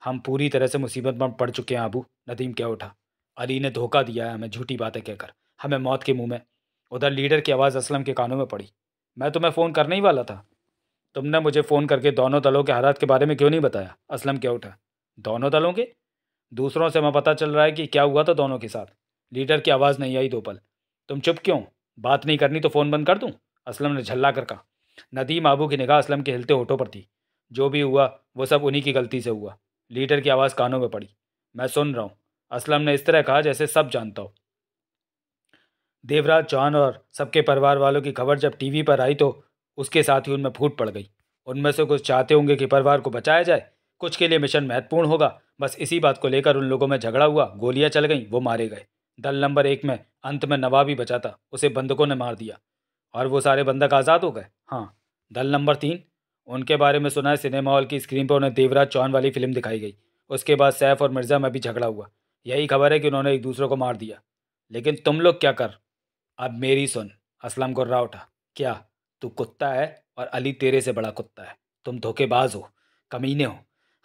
हम पूरी तरह से मुसीबत में पड़ चुके हैं आबू नदीम क्या उठा अली ने धोखा दिया है हमें झूठी बातें कहकर हमें मौत के मुंह में उधर लीडर की आवाज़ असलम के कानों में पड़ी मैं तुम्हें फ़ोन करने ही वाला था तुमने मुझे फ़ोन करके दोनों दलों के हालात के बारे में क्यों नहीं बताया असलम क्या उठा दोनों दलों के दूसरों से मैं पता चल रहा है कि क्या हुआ था दोनों के साथ लीडर की आवाज़ नहीं आई दो पल तुम चुप क्यों बात नहीं करनी तो फ़ोन बंद कर दूँ असलम ने झल्ला कर कहा नदीम आबू की निगाह असलम के हिलते होठों पर थी जो भी हुआ वो सब उन्हीं की गलती से हुआ लीडर की आवाज़ कानों में पड़ी मैं सुन रहा हूँ असलम ने इस तरह कहा जैसे सब जानता हो देवराज चौहान और सबके परिवार वालों की खबर जब टीवी पर आई तो उसके साथ ही उनमें फूट पड़ गई उनमें से कुछ चाहते होंगे कि परिवार को बचाया जाए कुछ के लिए मिशन महत्वपूर्ण होगा बस इसी बात को लेकर उन लोगों में झगड़ा हुआ गोलियां चल गईं वो मारे गए दल नंबर एक में अंत में नवाब ही बचा था उसे बंधकों ने मार दिया और वो सारे बंधक आज़ाद हो गए हाँ दल नंबर तीन उनके बारे में सुना है सिनेमा हॉल की स्क्रीन पर उन्हें देवराज चौहान वाली फिल्म दिखाई गई उसके बाद सैफ और मिर्ज़ा में भी झगड़ा हुआ यही खबर है कि उन्होंने एक दूसरे को मार दिया लेकिन तुम लोग क्या कर अब मेरी सुन असलम गुर्रा उठा क्या तू कुत्ता है और अली तेरे से बड़ा कुत्ता है तुम धोखेबाज हो कमीने हो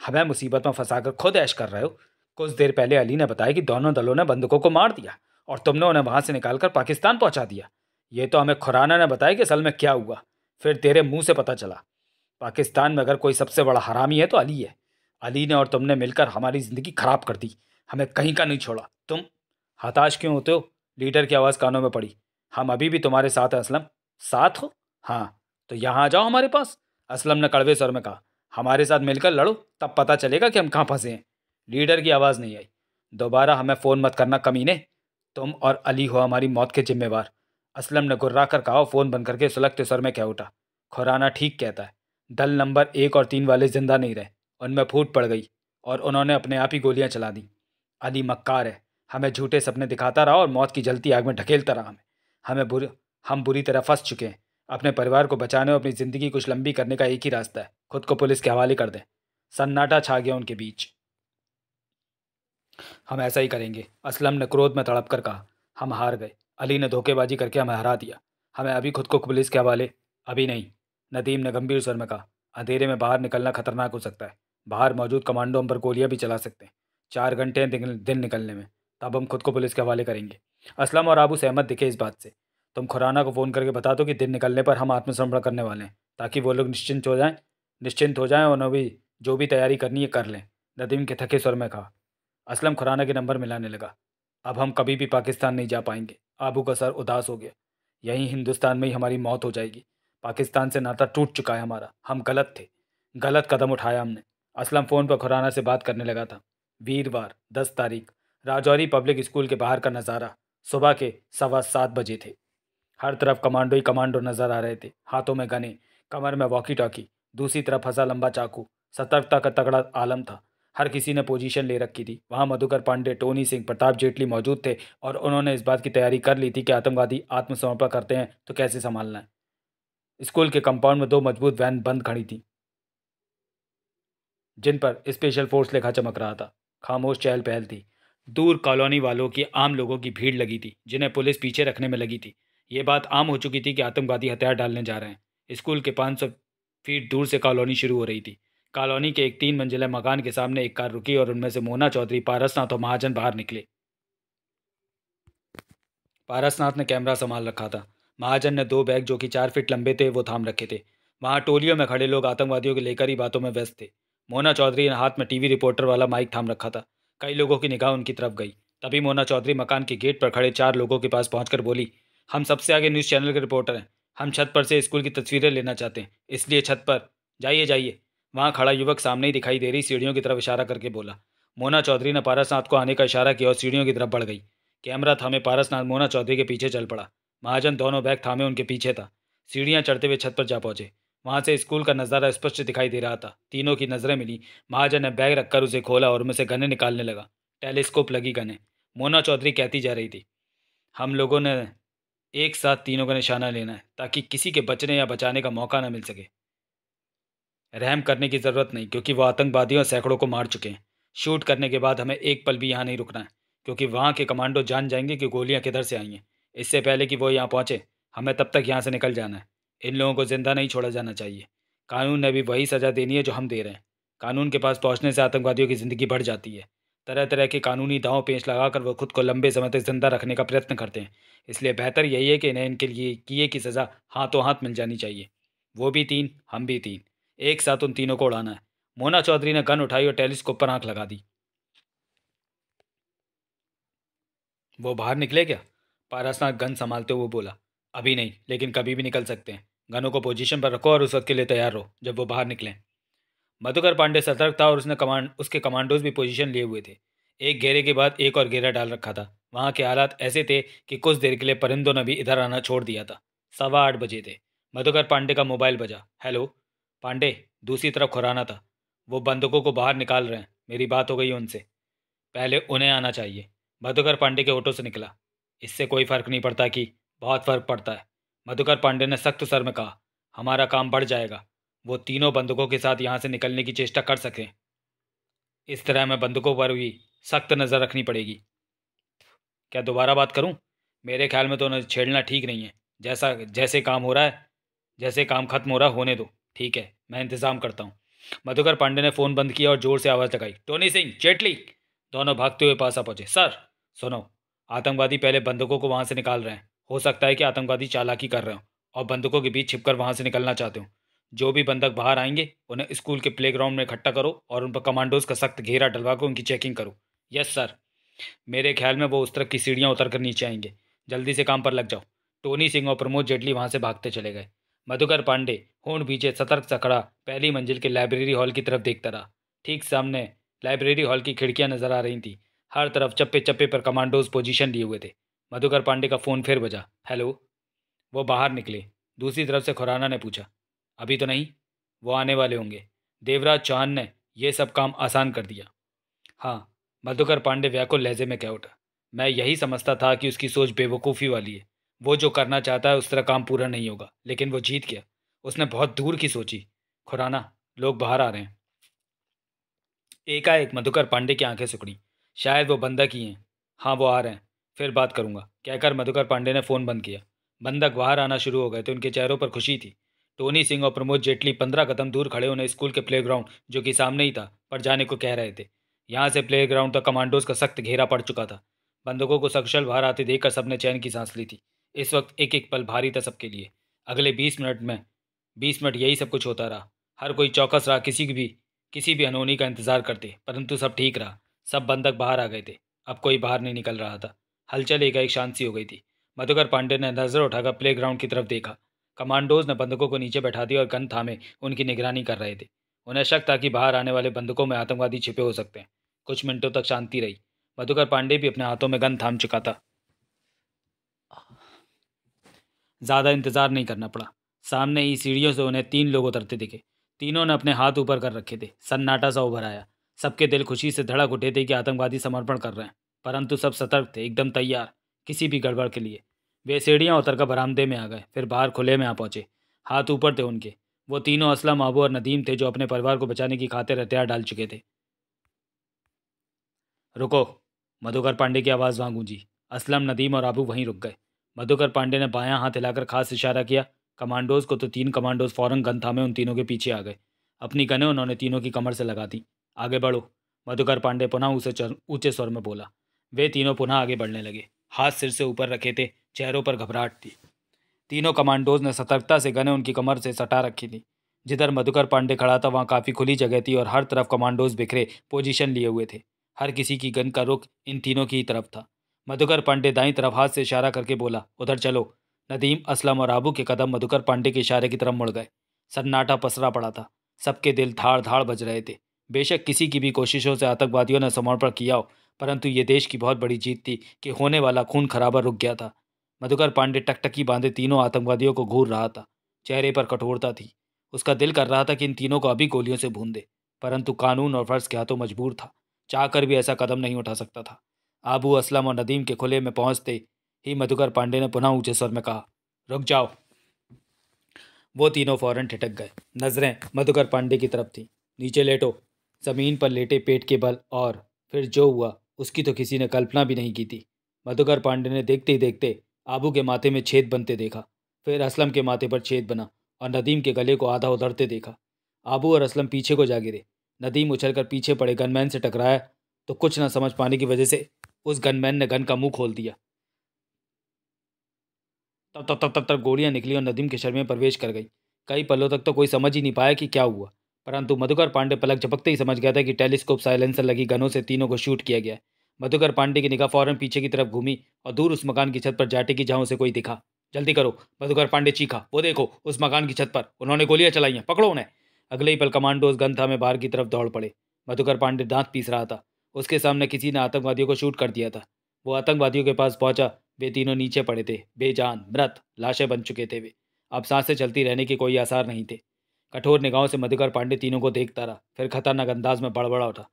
हमें मुसीबत में फंसा कर खुद ऐश कर रहे हो कुछ देर पहले अली ने बताया कि दोनों दलों ने बंदूकों को मार दिया और तुमने उन्हें वहाँ से निकाल कर पाकिस्तान पहुँचा दिया ये तो हमें खुराना ने बताया कि असल में क्या हुआ फिर तेरे मुँह से पता चला पाकिस्तान में अगर कोई सबसे बड़ा हरामी है तो अली है अली ने और तुमने मिलकर हमारी ज़िंदगी ख़राब कर दी हमें कहीं का नहीं छोड़ा तुम हताश क्यों होते हो लीडर की आवाज़ कानों में पड़ी हम अभी भी तुम्हारे साथ हैं असलम साथ हो हाँ तो यहाँ आ जाओ हमारे पास असलम ने कड़वे स्वर में कहा हमारे साथ मिलकर लड़ो तब पता चलेगा कि हम कहाँ फंसे हैं लीडर की आवाज़ नहीं आई दोबारा हमें फ़ोन मत करना कमीने तुम और अली हो हमारी मौत के जिम्मेवार असलम ने गुर्रा कर कहा फ़ोन बंद करके सुलगते स्वर में कह उठा खुराना ठीक कहता है दल नंबर एक और तीन वाले ज़िंदा नहीं रहे उनमें फूट पड़ गई और उन्होंने अपने आप ही गोलियाँ चला दी अली मक्कार है हमें झूठे सपने दिखाता रहा और मौत की जलती आग में ढकेलता रहा हमें हमें बुर हम बुरी तरह फंस चुके हैं अपने परिवार को बचाने और अपनी ज़िंदगी कुछ लंबी करने का एक ही रास्ता है खुद को पुलिस के हवाले कर दें सन्नाटा छा गया उनके बीच हम ऐसा ही करेंगे असलम ने क्रोध में तड़प कर कहा हम हार गए अली ने धोखेबाजी करके हमें हरा दिया हमें अभी खुद को पुलिस के हवाले अभी नहीं नदीम ने गंभीर स्वर में कहा अंधेरे में बाहर निकलना खतरनाक हो सकता है बाहर मौजूद कमांडो हम पर गोलियाँ भी चला सकते हैं चार घंटे हैं दिन निकलने में तब हम खुद को पुलिस के हवाले करेंगे असलम और आबू सहमत दिखे इस बात से तुम खुराना को फ़ोन करके बता दो कि दिन निकलने पर हम आत्मसमर्पण करने वाले हैं ताकि वो लोग निश्चिंत हो जाएं निश्चिंत हो जाएं और उन्हें भी जो भी तैयारी करनी है कर लें नदीम के थके स्वर में कहा असलम खुराना के नंबर मिलाने लगा अब हम कभी भी पाकिस्तान नहीं जा पाएंगे आबू का सर उदास हो गया यहीं हिंदुस्तान में ही हमारी मौत हो जाएगी पाकिस्तान से नाता टूट चुका है हमारा हम गलत थे गलत कदम उठाया हमने असलम फ़ोन पर खुराना से बात करने लगा था वीरवार दस तारीख राजौरी पब्लिक स्कूल के बाहर का नज़ारा सुबह के सवा सात बजे थे हर तरफ कमांडो ही कमांडो नजर आ रहे थे हाथों में गने कमर में वॉकी टॉकी दूसरी तरफ फंसा लंबा चाकू सतर्कता का तगड़ा आलम था हर किसी ने पोजीशन ले रखी थी वहाँ मधुकर पांडे टोनी सिंह प्रताप जेटली मौजूद थे और उन्होंने इस बात की तैयारी कर ली थी कि आतंकवादी आत्मसमर्पण करते हैं तो कैसे संभालना है स्कूल के कंपाउंड में दो मजबूत वैन बंद खड़ी थी जिन पर स्पेशल फोर्स लिखा चमक रहा था खामोश चहल पहल थी दूर कॉलोनी वालों की आम लोगों की भीड़ लगी थी जिन्हें पुलिस पीछे रखने में लगी थी ये बात आम हो चुकी थी कि आतंकवादी हथियार डालने जा रहे हैं स्कूल के 500 फीट दूर से कॉलोनी शुरू हो रही थी कॉलोनी के एक तीन मंजिला मकान के सामने एक कार रुकी और उनमें से मोना चौधरी पारसनाथ और महाजन बाहर निकले पारसनाथ ने कैमरा संभाल रखा था महाजन ने दो बैग जो कि चार फीट लंबे थे वो थाम रखे थे वहाँ टोलियों में खड़े लोग आतंकवादियों के लेकर ही बातों में व्यस्त थे मोना चौधरी ने हाथ में टीवी रिपोर्टर वाला माइक थाम रखा था कई लोगों की निगाह उनकी तरफ गई तभी मोना चौधरी मकान के गेट पर खड़े चार लोगों के पास पहुंचकर बोली हम सबसे आगे न्यूज़ चैनल के रिपोर्टर हैं हम छत पर से स्कूल की तस्वीरें लेना चाहते हैं इसलिए छत पर जाइए जाइए वहाँ खड़ा युवक सामने ही दिखाई दे रही सीढ़ियों की तरफ इशारा करके बोला मोना चौधरी ने पारसनाथ को आने का इशारा किया और सीढ़ियों की तरफ बढ़ गई कैमरा थामे पारसनाथ मोना चौधरी के पीछे चल पड़ा महाजन दोनों बैग थामे उनके पीछे था सीढ़ियाँ चढ़ते हुए छत पर जा पहुँचे वहाँ से स्कूल का नज़ारा स्पष्ट दिखाई दे रहा था तीनों की नज़रें मिली महाजन ने बैग रखकर उसे खोला और उनमें से गने निकालने लगा टेलीस्कोप लगी गने मोना चौधरी कहती जा रही थी हम लोगों ने एक साथ तीनों का निशाना लेना है ताकि किसी के बचने या बचाने का मौका ना मिल सके रहम करने की ज़रूरत नहीं क्योंकि वह आतंकवादियों सैकड़ों को मार चुके हैं शूट करने के बाद हमें एक पल भी यहाँ नहीं रुकना है क्योंकि वहाँ के कमांडो जान जाएंगे कि गोलियाँ किधर से आई हैं इससे पहले कि वो यहाँ पहुँचे हमें तब तक यहाँ से निकल जाना है इन लोगों को जिंदा नहीं छोड़ा जाना चाहिए कानून ने भी वही सज़ा देनी है जो हम दे रहे हैं कानून के पास पहुंचने से आतंकवादियों की ज़िंदगी बढ़ जाती है तरह तरह के कानूनी दाव पेश लगाकर वो खुद को लंबे समय तक जिंदा रखने का प्रयत्न करते हैं इसलिए बेहतर यही है कि इन्हें इनके लिए किए की सज़ा हाथों हाथ मिल जानी चाहिए वो भी तीन हम भी तीन एक साथ उन तीनों को उड़ाना है मोना चौधरी ने गन उठाई और टेलीस्कोप पर आंख लगा दी वो बाहर निकले क्या पारसनाथ गन संभालते हुए बोला अभी नहीं लेकिन कभी भी निकल सकते हैं गनों को पोजीशन पर रखो और उस वक्त के लिए तैयार रहो जब वो बाहर निकलें मधुकर पांडे सतर्क था और उसने कमांड उसके कमांडोज भी पोजीशन लिए हुए थे एक घेरे के बाद एक और घेरा डाल रखा था वहाँ के हालात ऐसे थे कि कुछ देर के लिए परिंदों ने भी इधर आना छोड़ दिया था सवा आठ बजे थे मधुकर पांडे का मोबाइल बजा हेलो पांडे दूसरी तरफ खुराना था वो बंदूकों को बाहर निकाल रहे हैं मेरी बात हो गई उनसे पहले उन्हें आना चाहिए मधुकर पांडे के ऑटो से निकला इससे कोई फ़र्क नहीं पड़ता कि बहुत फ़र्क पड़ता है मधुकर पांडे ने सख्त सर में कहा हमारा काम बढ़ जाएगा वो तीनों बंदूकों के साथ यहाँ से निकलने की चेष्टा कर सकें इस तरह हमें बंदूकों पर भी सख्त नज़र रखनी पड़ेगी क्या दोबारा बात करूँ मेरे ख्याल में तो उन्हें छेड़ना ठीक नहीं है जैसा जैसे काम हो रहा है जैसे काम खत्म हो रहा होने दो ठीक है मैं इंतज़ाम करता हूँ मधुकर पांडे ने फ़ोन बंद किया और ज़ोर से आवाज़ लगाई टोनी सिंह चेटली दोनों भागते हुए पासा पहुँचे सर सुनो आतंकवादी पहले बंदूकों को वहाँ से निकाल रहे हैं हो सकता है कि आतंकवादी चालाकी कर रहे हो और बंदकों के बीच छिपकर वहां से निकलना चाहते हो जो भी बंधक बाहर आएंगे उन्हें स्कूल के प्लेग्राउंड में इकट्ठा करो और उन पर कमांडोज का सख्त घेरा डलवा कर उनकी चेकिंग करो यस सर मेरे ख्याल में वो उस तरफ की सीढ़ियाँ उतर कर नीचे आएंगे जल्दी से काम पर लग जाओ टोनी सिंह और प्रमोद जेटली वहाँ से भागते चले गए मधुकर पांडे होंड पीछे सतर्क सकड़ा पहली मंजिल के लाइब्रेरी हॉल की तरफ देखता रहा ठीक सामने लाइब्रेरी हॉल की खिड़कियाँ नजर आ रही थी हर तरफ चप्पे चप्पे पर कमांडोज पोजीशन लिए हुए थे मधुकर पांडे का फ़ोन फिर बजा हेलो वो बाहर निकले दूसरी तरफ से खुराना ने पूछा अभी तो नहीं वो आने वाले होंगे देवराज चौहान ने यह सब काम आसान कर दिया हाँ मधुकर पांडे व्याकुल लहजे में कह उठा मैं यही समझता था कि उसकी सोच बेवकूफ़ी वाली है वो जो करना चाहता है उस तरह काम पूरा नहीं होगा लेकिन वो जीत गया उसने बहुत दूर की सोची खुराना लोग बाहर आ रहे हैं एकाएक मधुकर पांडे की आंखें सुखड़ी शायद वो बंदा की हैं हाँ वो आ रहे हैं फिर बात करूँगा कहकर मधुकर पांडे ने फ़ोन बंद किया बंधक बाहर आना शुरू हो गए थे उनके चेहरों पर खुशी थी टोनी सिंह और प्रमोद जेटली पंद्रह कदम दूर खड़े उन्हें स्कूल के प्लेग्राउंड जो कि सामने ही था पर जाने को कह रहे थे यहाँ से प्लेग्राउंड तक कमांडोज का सख्त घेरा पड़ चुका था बंधकों को सक्षल बाहर आते देखकर सबने चैन की सांस ली थी इस वक्त एक एक पल भारी था सबके लिए अगले बीस मिनट में बीस मिनट यही सब कुछ होता रहा हर कोई चौकस रहा किसी की भी किसी भी अनहोनी का इंतजार करते परंतु सब ठीक रहा सब बंधक बाहर आ गए थे अब कोई बाहर नहीं निकल रहा था हलचल एकाएक शांत सी हो गई थी मधुकर पांडे ने नजर उठाकर प्ले ग्राउंड की तरफ देखा कमांडोज ने बंदकों को नीचे बैठा दिया और गन थामे उनकी निगरानी कर रहे थे उन्हें शक था कि बाहर आने वाले बंदकों में आतंकवादी छिपे हो सकते हैं कुछ मिनटों तक शांति रही मधुकर पांडे भी अपने हाथों में गन थाम चुका था ज़्यादा इंतजार नहीं करना पड़ा सामने ही सीढ़ियों से उन्हें तीन लोग उतरते दिखे तीनों ने अपने हाथ ऊपर कर रखे थे सन्नाटा सा उभर आया सबके दिल खुशी से धड़क उठे थे कि आतंकवादी समर्पण कर रहे हैं परंतु सब सतर्क थे एकदम तैयार किसी भी गड़बड़ के लिए वे सीढ़ियाँ उतरकर बरामदे में आ गए फिर बाहर खुले में आ पहुँचे हाथ ऊपर थे उनके वो तीनों असलम महबू और नदीम थे जो अपने परिवार को बचाने की खातिर हथियार डाल चुके थे रुको मधुकर पांडे की आवाज़ वहाँ गूंजी असलम नदीम और आबू वहीं रुक गए मधुकर पांडे ने बायां हाथ हिलाकर खास इशारा किया कमांडोज को तो तीन कमांडोज फ़ौरन गन थामे उन तीनों के पीछे आ गए अपनी गने उन्होंने तीनों की कमर से लगा दी आगे बढ़ो मधुकर पांडे पुनः उसे ऊंचे स्वर में बोला वे तीनों पुनः आगे बढ़ने लगे हाथ सिर से ऊपर रखे थे चेहरों पर घबराहट थी तीनों कमांडोज ने सतर्कता से गने उनकी कमर से सटा रखी थी जिधर मधुकर पांडे खड़ा था वहाँ काफ़ी खुली जगह थी और हर तरफ कमांडोज बिखरे पोजीशन लिए हुए थे हर किसी की गन का रुख इन तीनों की ही तरफ था मधुकर पांडे दाई तरफ हाथ से इशारा करके बोला उधर चलो नदीम असलम और आबू के कदम मधुकर पांडे के इशारे की तरफ मुड़ गए सन्नाटा पसरा पड़ा था सबके दिल धाड़ धाड़ बज रहे थे बेशक किसी की भी कोशिशों से आतंकवादियों ने समर्पण किया हो परंतु ये देश की बहुत बड़ी जीत थी कि होने वाला खून खराबा रुक गया था मधुकर पांडे टकटकी बांधे तीनों आतंकवादियों को घूर रहा था चेहरे पर कठोरता थी उसका दिल कर रहा था कि इन तीनों को अभी गोलियों से भून दे परंतु कानून और फर्ज के हाथों मजबूर था चाहकर भी ऐसा कदम नहीं उठा सकता था आबू असलम और नदीम के खुले में पहुंचते ही मधुकर पांडे ने पुनः ऊंचे स्वर में कहा रुक जाओ वो तीनों फौरन ठिटक गए नजरें मधुकर पांडे की तरफ थीं नीचे लेटो ज़मीन पर लेटे पेट के बल और फिर जो हुआ उसकी तो किसी ने कल्पना भी नहीं की थी मधुकर पांडे ने देखते ही देखते आबू के माथे में छेद बनते देखा फिर असलम के माथे पर छेद बना और नदीम के गले को आधा उधरते देखा आबू और असलम पीछे को जा गिरे नदीम उछलकर पीछे पड़े गनमैन से टकराया तो कुछ ना समझ पाने की वजह से उस गनमैन ने गन का मुंह खोल दिया तब तब तब तब तक गोलियां निकली और नदीम के शर्मे में प्रवेश कर गई कई पलों तक तो कोई समझ ही नहीं पाया कि क्या हुआ परंतु मधुकर पांडे पलक झपकते ही समझ गया था कि टेलीस्कोप साइलेंसर लगी गनों से तीनों को शूट किया गया मधुकर पांडे की निगाह फौरन पीछे की तरफ घूमी और दूर उस मकान की छत पर जाटे की जहाँ उसे कोई दिखा जल्दी करो मधुकर पांडे चीखा वो देखो उस मकान की छत पर उन्होंने गोलियां चलाई हैं पकड़ो उन्हें अगले ही पल कमांडोज गंथा में बाहर की तरफ दौड़ पड़े मधुकर पांडे दांत पीस रहा था उसके सामने किसी ने आतंकवादियों को शूट कर दिया था वो आतंकवादियों के पास पहुंचा वे तीनों नीचे पड़े थे बेजान मृत लाशें बन चुके थे वे अब सांसें चलती रहने के कोई आसार नहीं थे कठोर निगाहों से मधुकर पांडे तीनों को देखता रहा फिर खतरनाक अंदाज में बड़बड़ा उठा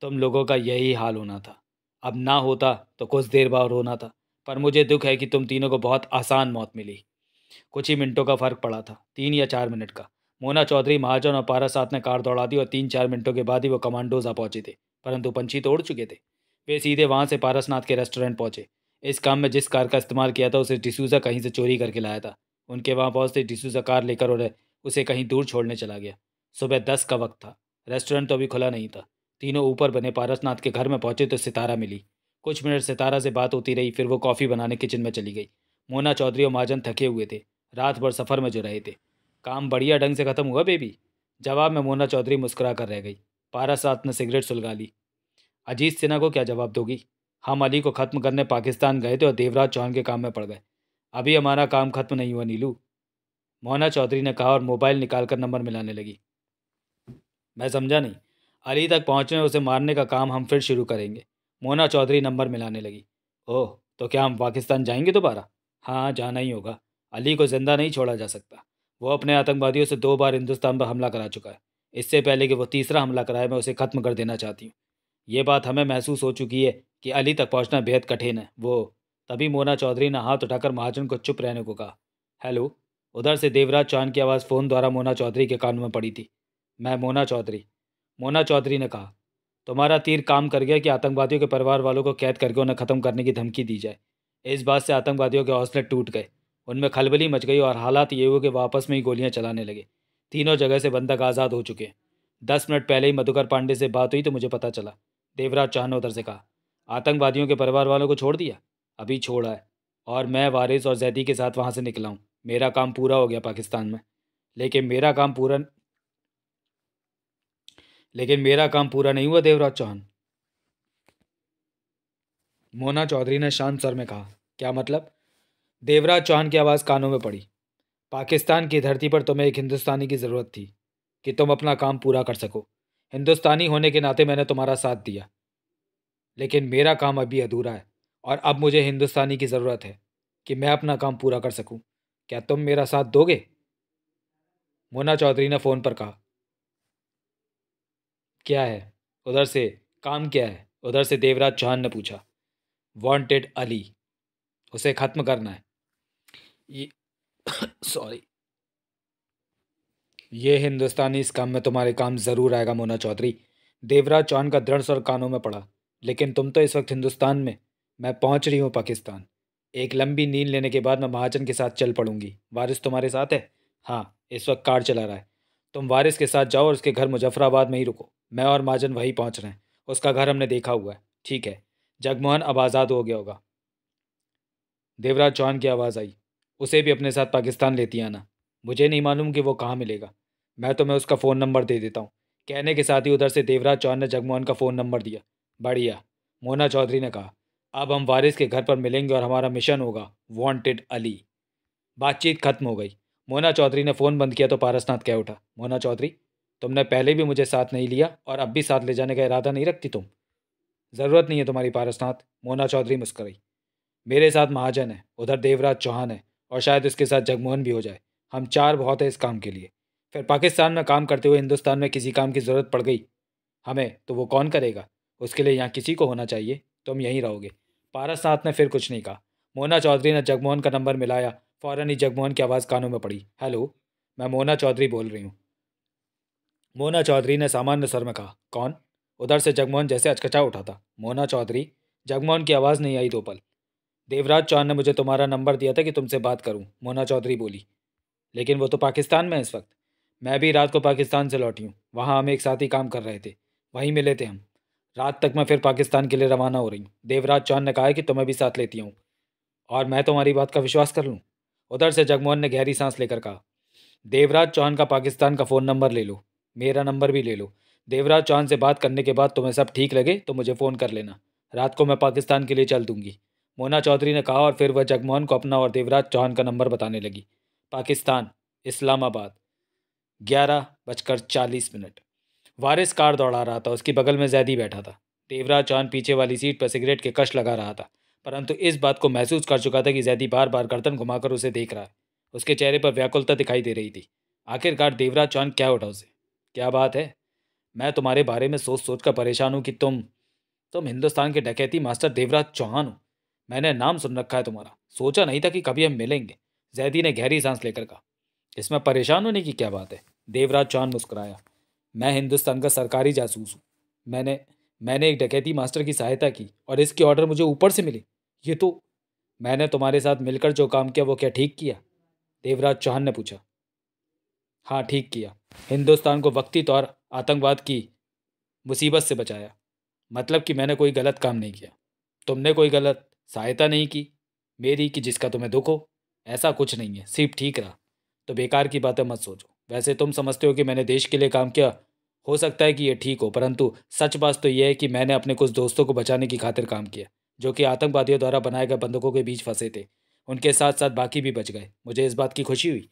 तुम लोगों का यही हाल होना था अब ना होता तो कुछ देर बाद रोना था पर मुझे दुख है कि तुम तीनों को बहुत आसान मौत मिली कुछ ही मिनटों का फ़र्क पड़ा था तीन या चार मिनट का मोना चौधरी महाजन और पारा साथ ने कार दौड़ा दी और तीन चार मिनटों के बाद ही वो कमांडोज आ पहुंचे थे परंतु पंछी तोड़ चुके थे वे सीधे वहाँ से पारसनाथ के रेस्टोरेंट पहुँचे इस काम में जिस कार का इस्तेमाल किया था उसे डिसूज़ा कहीं से चोरी करके लाया था उनके वहाँ पहुँचते डिसूज़ा कार लेकर उन्हें उसे कहीं दूर छोड़ने चला गया सुबह दस का वक्त था रेस्टोरेंट तो अभी खुला नहीं था तीनों ऊपर बने पारसनाथ के घर में पहुंचे तो सितारा मिली कुछ मिनट सितारा से बात होती रही फिर वो कॉफ़ी बनाने किचन में चली गई मोना चौधरी और महाजन थके हुए थे रात भर सफ़र में जो रहे थे काम बढ़िया ढंग से ख़त्म हुआ बेबी जवाब में मोना चौधरी मुस्कुरा कर रह गई पारसनाथ ने सिगरेट सुलगा ली अजीत सिन्हा को क्या जवाब दोगी हम अली को ख़त्म करने पाकिस्तान गए थे और देवराज चौहान के काम में पड़ गए अभी हमारा काम ख़त्म नहीं हुआ नीलू मोना चौधरी ने कहा और मोबाइल निकाल कर नंबर मिलाने लगी मैं समझा नहीं अली तक पहुँचने उसे मारने का काम हम फिर शुरू करेंगे मोना चौधरी नंबर मिलाने लगी ओह तो क्या हम पाकिस्तान जाएंगे दोबारा हाँ जाना ही होगा अली को ज़िंदा नहीं छोड़ा जा सकता वो अपने आतंकवादियों से दो बार हिंदुस्तान पर हमला करा चुका है इससे पहले कि वो तीसरा हमला कराए मैं उसे ख़त्म कर देना चाहती हूँ ये बात हमें महसूस हो चुकी है कि अली तक पहुँचना बेहद कठिन है वो तभी मोना चौधरी ने हाथ उठाकर महाजन को चुप रहने को कहा हेलो उधर से देवराज चांद की आवाज़ फ़ोन द्वारा मोना चौधरी के कान में पड़ी थी मैं मोना चौधरी मोना चौधरी ने कहा तुम्हारा तीर काम कर गया कि आतंकवादियों के परिवार वालों को कैद करके उन्हें ख़त्म करने की धमकी दी जाए इस बात से आतंकवादियों के हौसले टूट गए उनमें खलबली मच गई और हालात ये हुए कि वापस में ही गोलियां चलाने लगे तीनों जगह से बंधक आज़ाद हो चुके हैं दस मिनट पहले ही मधुकर पांडे से बात हुई तो मुझे पता चला देवराज चाहनोदर से कहा आतंकवादियों के परिवार वालों को छोड़ दिया अभी छोड़ा है और मैं वारिस और जैदी के साथ वहाँ से निकला हूँ मेरा काम पूरा हो गया पाकिस्तान में लेकिन मेरा काम पूरा लेकिन मेरा काम पूरा नहीं हुआ देवराज चौहान मोना चौधरी ने शांत सर में कहा क्या मतलब देवराज चौहान की आवाज़ कानों में पड़ी पाकिस्तान की धरती पर तुम्हें एक हिंदुस्तानी की ज़रूरत थी कि तुम अपना काम पूरा कर सको हिंदुस्तानी होने के नाते मैंने तुम्हारा साथ दिया लेकिन मेरा काम अभी अधूरा है और अब मुझे हिंदुस्तानी की ज़रूरत है कि मैं अपना काम पूरा कर सकूं। क्या तुम मेरा साथ दोगे मोना चौधरी ने फ़ोन पर कहा क्या है उधर से काम क्या है उधर से देवराज चौहान ने पूछा वांटेड अली उसे ख़त्म करना है ये सॉरी ये हिंदुस्तानी इस काम में तुम्हारे काम ज़रूर आएगा मोना चौधरी देवराज चौहान का दृढ़ स्वर कानों में पड़ा लेकिन तुम तो इस वक्त हिंदुस्तान में मैं पहुंच रही हूँ पाकिस्तान एक लंबी नींद लेने के बाद मैं महाजन के साथ चल पड़ूंगी वारिस तुम्हारे साथ है हाँ इस वक्त कार चला रहा है तुम वारिस के साथ जाओ और उसके घर मुजफ्फराबाद में ही रुको मैं और महाजन वहीं पहुँच रहे हैं उसका घर हमने देखा हुआ है ठीक है जगमोहन अब आज़ाद हो गया होगा देवराज चौहान की आवाज़ आई उसे भी अपने साथ पाकिस्तान लेती आना मुझे नहीं मालूम कि वो कहाँ मिलेगा मैं तो मैं उसका फ़ोन नंबर दे देता हूँ कहने के साथ ही उधर से देवराज चौहान ने जगमोहन का फ़ोन नंबर दिया बढ़िया मोना चौधरी ने कहा अब हम वारिस के घर पर मिलेंगे और हमारा मिशन होगा वांटेड अली बातचीत खत्म हो गई मोना चौधरी ने फ़ोन बंद किया तो पारसनाथ कह उठा मोना चौधरी तुमने पहले भी मुझे साथ नहीं लिया और अब भी साथ ले जाने का इरादा नहीं रखती तुम ज़रूरत नहीं है तुम्हारी पारसनाथ मोना चौधरी मुस्कराई मेरे साथ महाजन है उधर देवराज चौहान है और शायद उसके साथ जगमोहन भी हो जाए हम चार बहुत हैं इस काम के लिए फिर पाकिस्तान में काम करते हुए हिंदुस्तान में किसी काम की ज़रूरत पड़ गई हमें तो वो कौन करेगा उसके लिए यहाँ किसी को होना चाहिए तुम यहीं रहोगे पारसनाथ ने फिर कुछ नहीं कहा मोना चौधरी ने जगमोहन का नंबर मिलाया फ़ौरन ही जगमोहन की आवाज़ कानों में पड़ी हेलो मैं मोना चौधरी बोल रही हूँ मोना चौधरी ने सामान्य स्वर में कहा कौन उधर से जगमोहन जैसे अचकचा उठा था मोना चौधरी जगमोहन की आवाज़ नहीं आई दो पल देवराज चौहान ने मुझे तुम्हारा नंबर दिया था कि तुमसे बात करूं मोना चौधरी बोली लेकिन वो तो पाकिस्तान में है इस वक्त मैं भी रात को पाकिस्तान से लौटी हूँ वहाँ हम एक साथ ही काम कर रहे थे वहीं मिले थे हम रात तक मैं फिर पाकिस्तान के लिए रवाना हो रही हूँ देवराज चौहान ने कहा है कि तुम्हें भी साथ लेती हूँ और मैं तुम्हारी बात का विश्वास कर लूँ उधर से जगमोहन ने गहरी सांस लेकर कहा देवराज चौहान का पाकिस्तान का फ़ोन नंबर ले लो मेरा नंबर भी ले लो देवराज चौहान से बात करने के बाद तुम्हें सब ठीक लगे तो मुझे फ़ोन कर लेना रात को मैं पाकिस्तान के लिए चल दूंगी मोना चौधरी ने कहा और फिर वह जगमोहन को अपना और देवराज चौहान का नंबर बताने लगी पाकिस्तान इस्लामाबाद ग्यारह बजकर चालीस मिनट वारिस कार दौड़ा रहा था उसकी बगल में जैदी बैठा था देवराज चौहान पीछे वाली सीट पर सिगरेट के कश लगा रहा था परंतु इस बात को महसूस कर चुका था कि जैदी बार बार गर्दन घुमाकर उसे देख रहा है उसके चेहरे पर व्याकुलता दिखाई दे रही थी आखिरकार देवराज चांद क्या उठा उसे क्या बात है मैं तुम्हारे बारे में सोच सोच कर परेशान हूँ कि तुम तुम हिंदुस्तान के डकैती मास्टर देवराज चौहान हो मैंने नाम सुन रखा है तुम्हारा सोचा नहीं था कि कभी हम मिलेंगे जैदी ने गहरी सांस लेकर कहा इसमें परेशान होने की क्या बात है देवराज चौहान मुस्कुराया मैं हिंदुस्तान का सरकारी जासूस हूँ मैंने मैंने एक डकैती मास्टर की सहायता की और इसकी ऑर्डर मुझे ऊपर से मिली ये तो मैंने तुम्हारे साथ मिलकर जो काम किया वो क्या ठीक किया देवराज चौहान ने पूछा हाँ ठीक किया हिंदुस्तान को वक्ती तौर आतंकवाद की मुसीबत से बचाया मतलब कि मैंने कोई गलत काम नहीं किया तुमने कोई गलत सहायता नहीं की मेरी कि जिसका तुम्हें दुख हो ऐसा कुछ नहीं है सिर्फ ठीक रहा तो बेकार की बातें मत सोचो वैसे तुम समझते हो कि मैंने देश के लिए काम किया हो सकता है कि ये ठीक हो परंतु सच बात तो यह है कि मैंने अपने कुछ दोस्तों को बचाने की खातिर काम किया जो कि आतंकवादियों द्वारा बनाए गए बंधकों के बीच फंसे थे उनके साथ साथ बाकी भी बच गए मुझे इस बात की खुशी हुई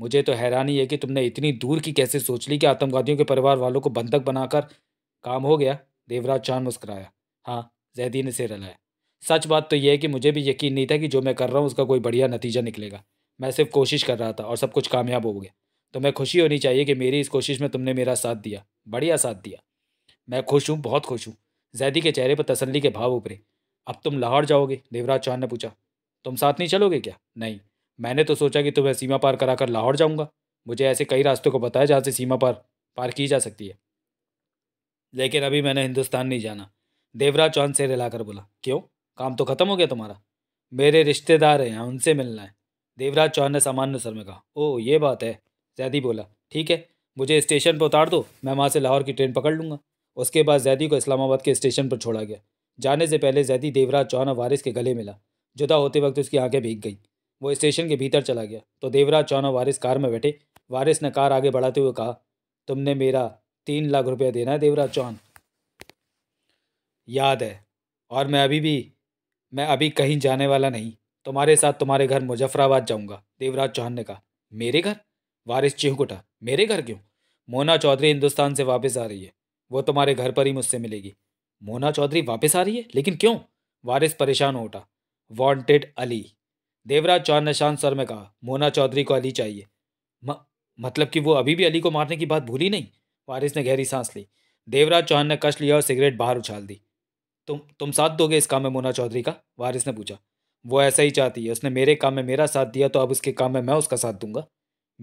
मुझे तो हैरानी है कि तुमने इतनी दूर की कैसे सोच ली कि आतंकवादियों के परिवार वालों को बंधक बनाकर काम हो गया देवराज चांद मुस्कराया हाँ जैदी ने सिर हिलाया सच बात तो यह है कि मुझे भी यकीन नहीं था कि जो मैं कर रहा हूँ उसका कोई बढ़िया नतीजा निकलेगा मैं सिर्फ कोशिश कर रहा था और सब कुछ कामयाब हो गया तो मैं खुशी होनी चाहिए कि मेरी इस कोशिश में तुमने मेरा साथ दिया बढ़िया साथ दिया मैं खुश हूँ बहुत खुश हूँ जैदी के चेहरे पर तसली के भाव उभरे अब तुम लाहौर जाओगे देवराज चौहान ने पूछा तुम साथ नहीं चलोगे क्या नहीं मैंने तो सोचा कि तुम्हें सीमा पार कराकर लाहौर जाऊंगा मुझे ऐसे कई रास्तों को बताया जहाँ से सीमा पार पार की जा सकती है लेकिन अभी मैंने हिंदुस्तान नहीं जाना देवराज चौहान से हिलाकर बोला क्यों काम तो ख़त्म हो गया तुम्हारा मेरे रिश्तेदार हैं यहाँ उनसे मिलना है देवराज चौहान ने सामान्य सर में कहा ओह ये बात है जैदी बोला ठीक है मुझे स्टेशन पर उतार दो मैं वहाँ से लाहौर की ट्रेन पकड़ लूँगा उसके बाद जैदी को इस्लामाबाद के स्टेशन पर छोड़ा गया जाने से पहले जैदी देवराज चौहान और वारिस के गले मिला जुदा होते वक्त उसकी आंखें भीग गई वो स्टेशन के भीतर चला गया तो देवराज चौहान और वारिस कार में बैठे वारिस ने कार आगे बढ़ाते हुए कहा तुमने मेरा तीन लाख रुपया देना है देवराज चौहान याद है और मैं अभी भी मैं अभी कहीं जाने वाला नहीं तुम्हारे साथ तुम्हारे घर मुजफ्फराबाद जाऊंगा देवराज चौहान ने कहा मेरे घर वारिस चिहुक उठा मेरे घर क्यों मोना चौधरी हिंदुस्तान से वापस आ रही है वो तुम्हारे घर पर ही मुझसे मिलेगी मोना चौधरी वापस आ रही है लेकिन क्यों वारिस परेशान हो उठा वांटेड अली देवराज चौहान ने शांत स्वर में कहा मोना चौधरी को अली चाहिए म, मतलब कि वो अभी भी अली को मारने की बात भूली नहीं वारिस ने गहरी सांस ली देवराज चौहान ने कश लिया और सिगरेट बाहर उछाल दी तुम तुम साथ दोगे इस काम में मोना चौधरी का वारिस ने पूछा वो ऐसा ही चाहती है उसने मेरे काम में मेरा साथ दिया तो अब उसके काम में मैं उसका साथ दूंगा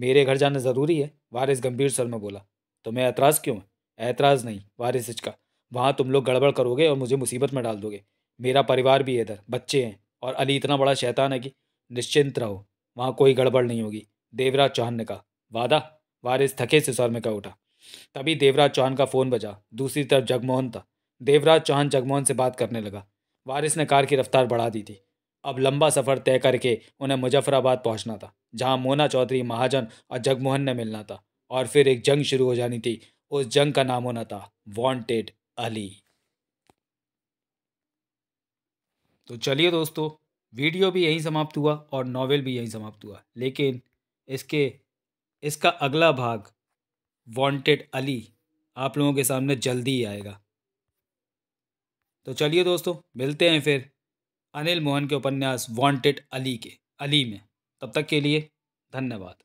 मेरे घर जाना ज़रूरी है वारिस गंभीर स्वर में बोला तुम्हें ऐतराज़ क्यों है ऐतराज़ नहीं वारिस हिचका वहाँ तुम लोग गड़बड़ करोगे और मुझे मुसीबत में डाल दोगे मेरा परिवार भी है इधर बच्चे हैं और अली इतना बड़ा शैतान है कि निश्चिंत रहो वहाँ कोई गड़बड़ नहीं होगी देवराज चौहान ने कहा वादा वारिस थके से सौर में कह उठा तभी देवराज चौहान का फ़ोन बजा दूसरी तरफ जगमोहन था देवराज चौहान जगमोहन से बात करने लगा वारिस ने कार की रफ्तार बढ़ा दी थी अब लंबा सफ़र तय करके उन्हें मुजफ्फराबाद पहुंचना था जहां मोना चौधरी महाजन और जगमोहन ने मिलना था और फिर एक जंग शुरू हो जानी थी उस जंग का नाम होना था वांटेड अली तो चलिए दोस्तों वीडियो भी यहीं समाप्त हुआ और नॉवेल भी यहीं समाप्त हुआ लेकिन इसके इसका अगला भाग वांटेड अली आप लोगों के सामने जल्दी ही आएगा तो चलिए दोस्तों मिलते हैं फिर अनिल मोहन के उपन्यास वांटेड अली के अली में तब तक के लिए धन्यवाद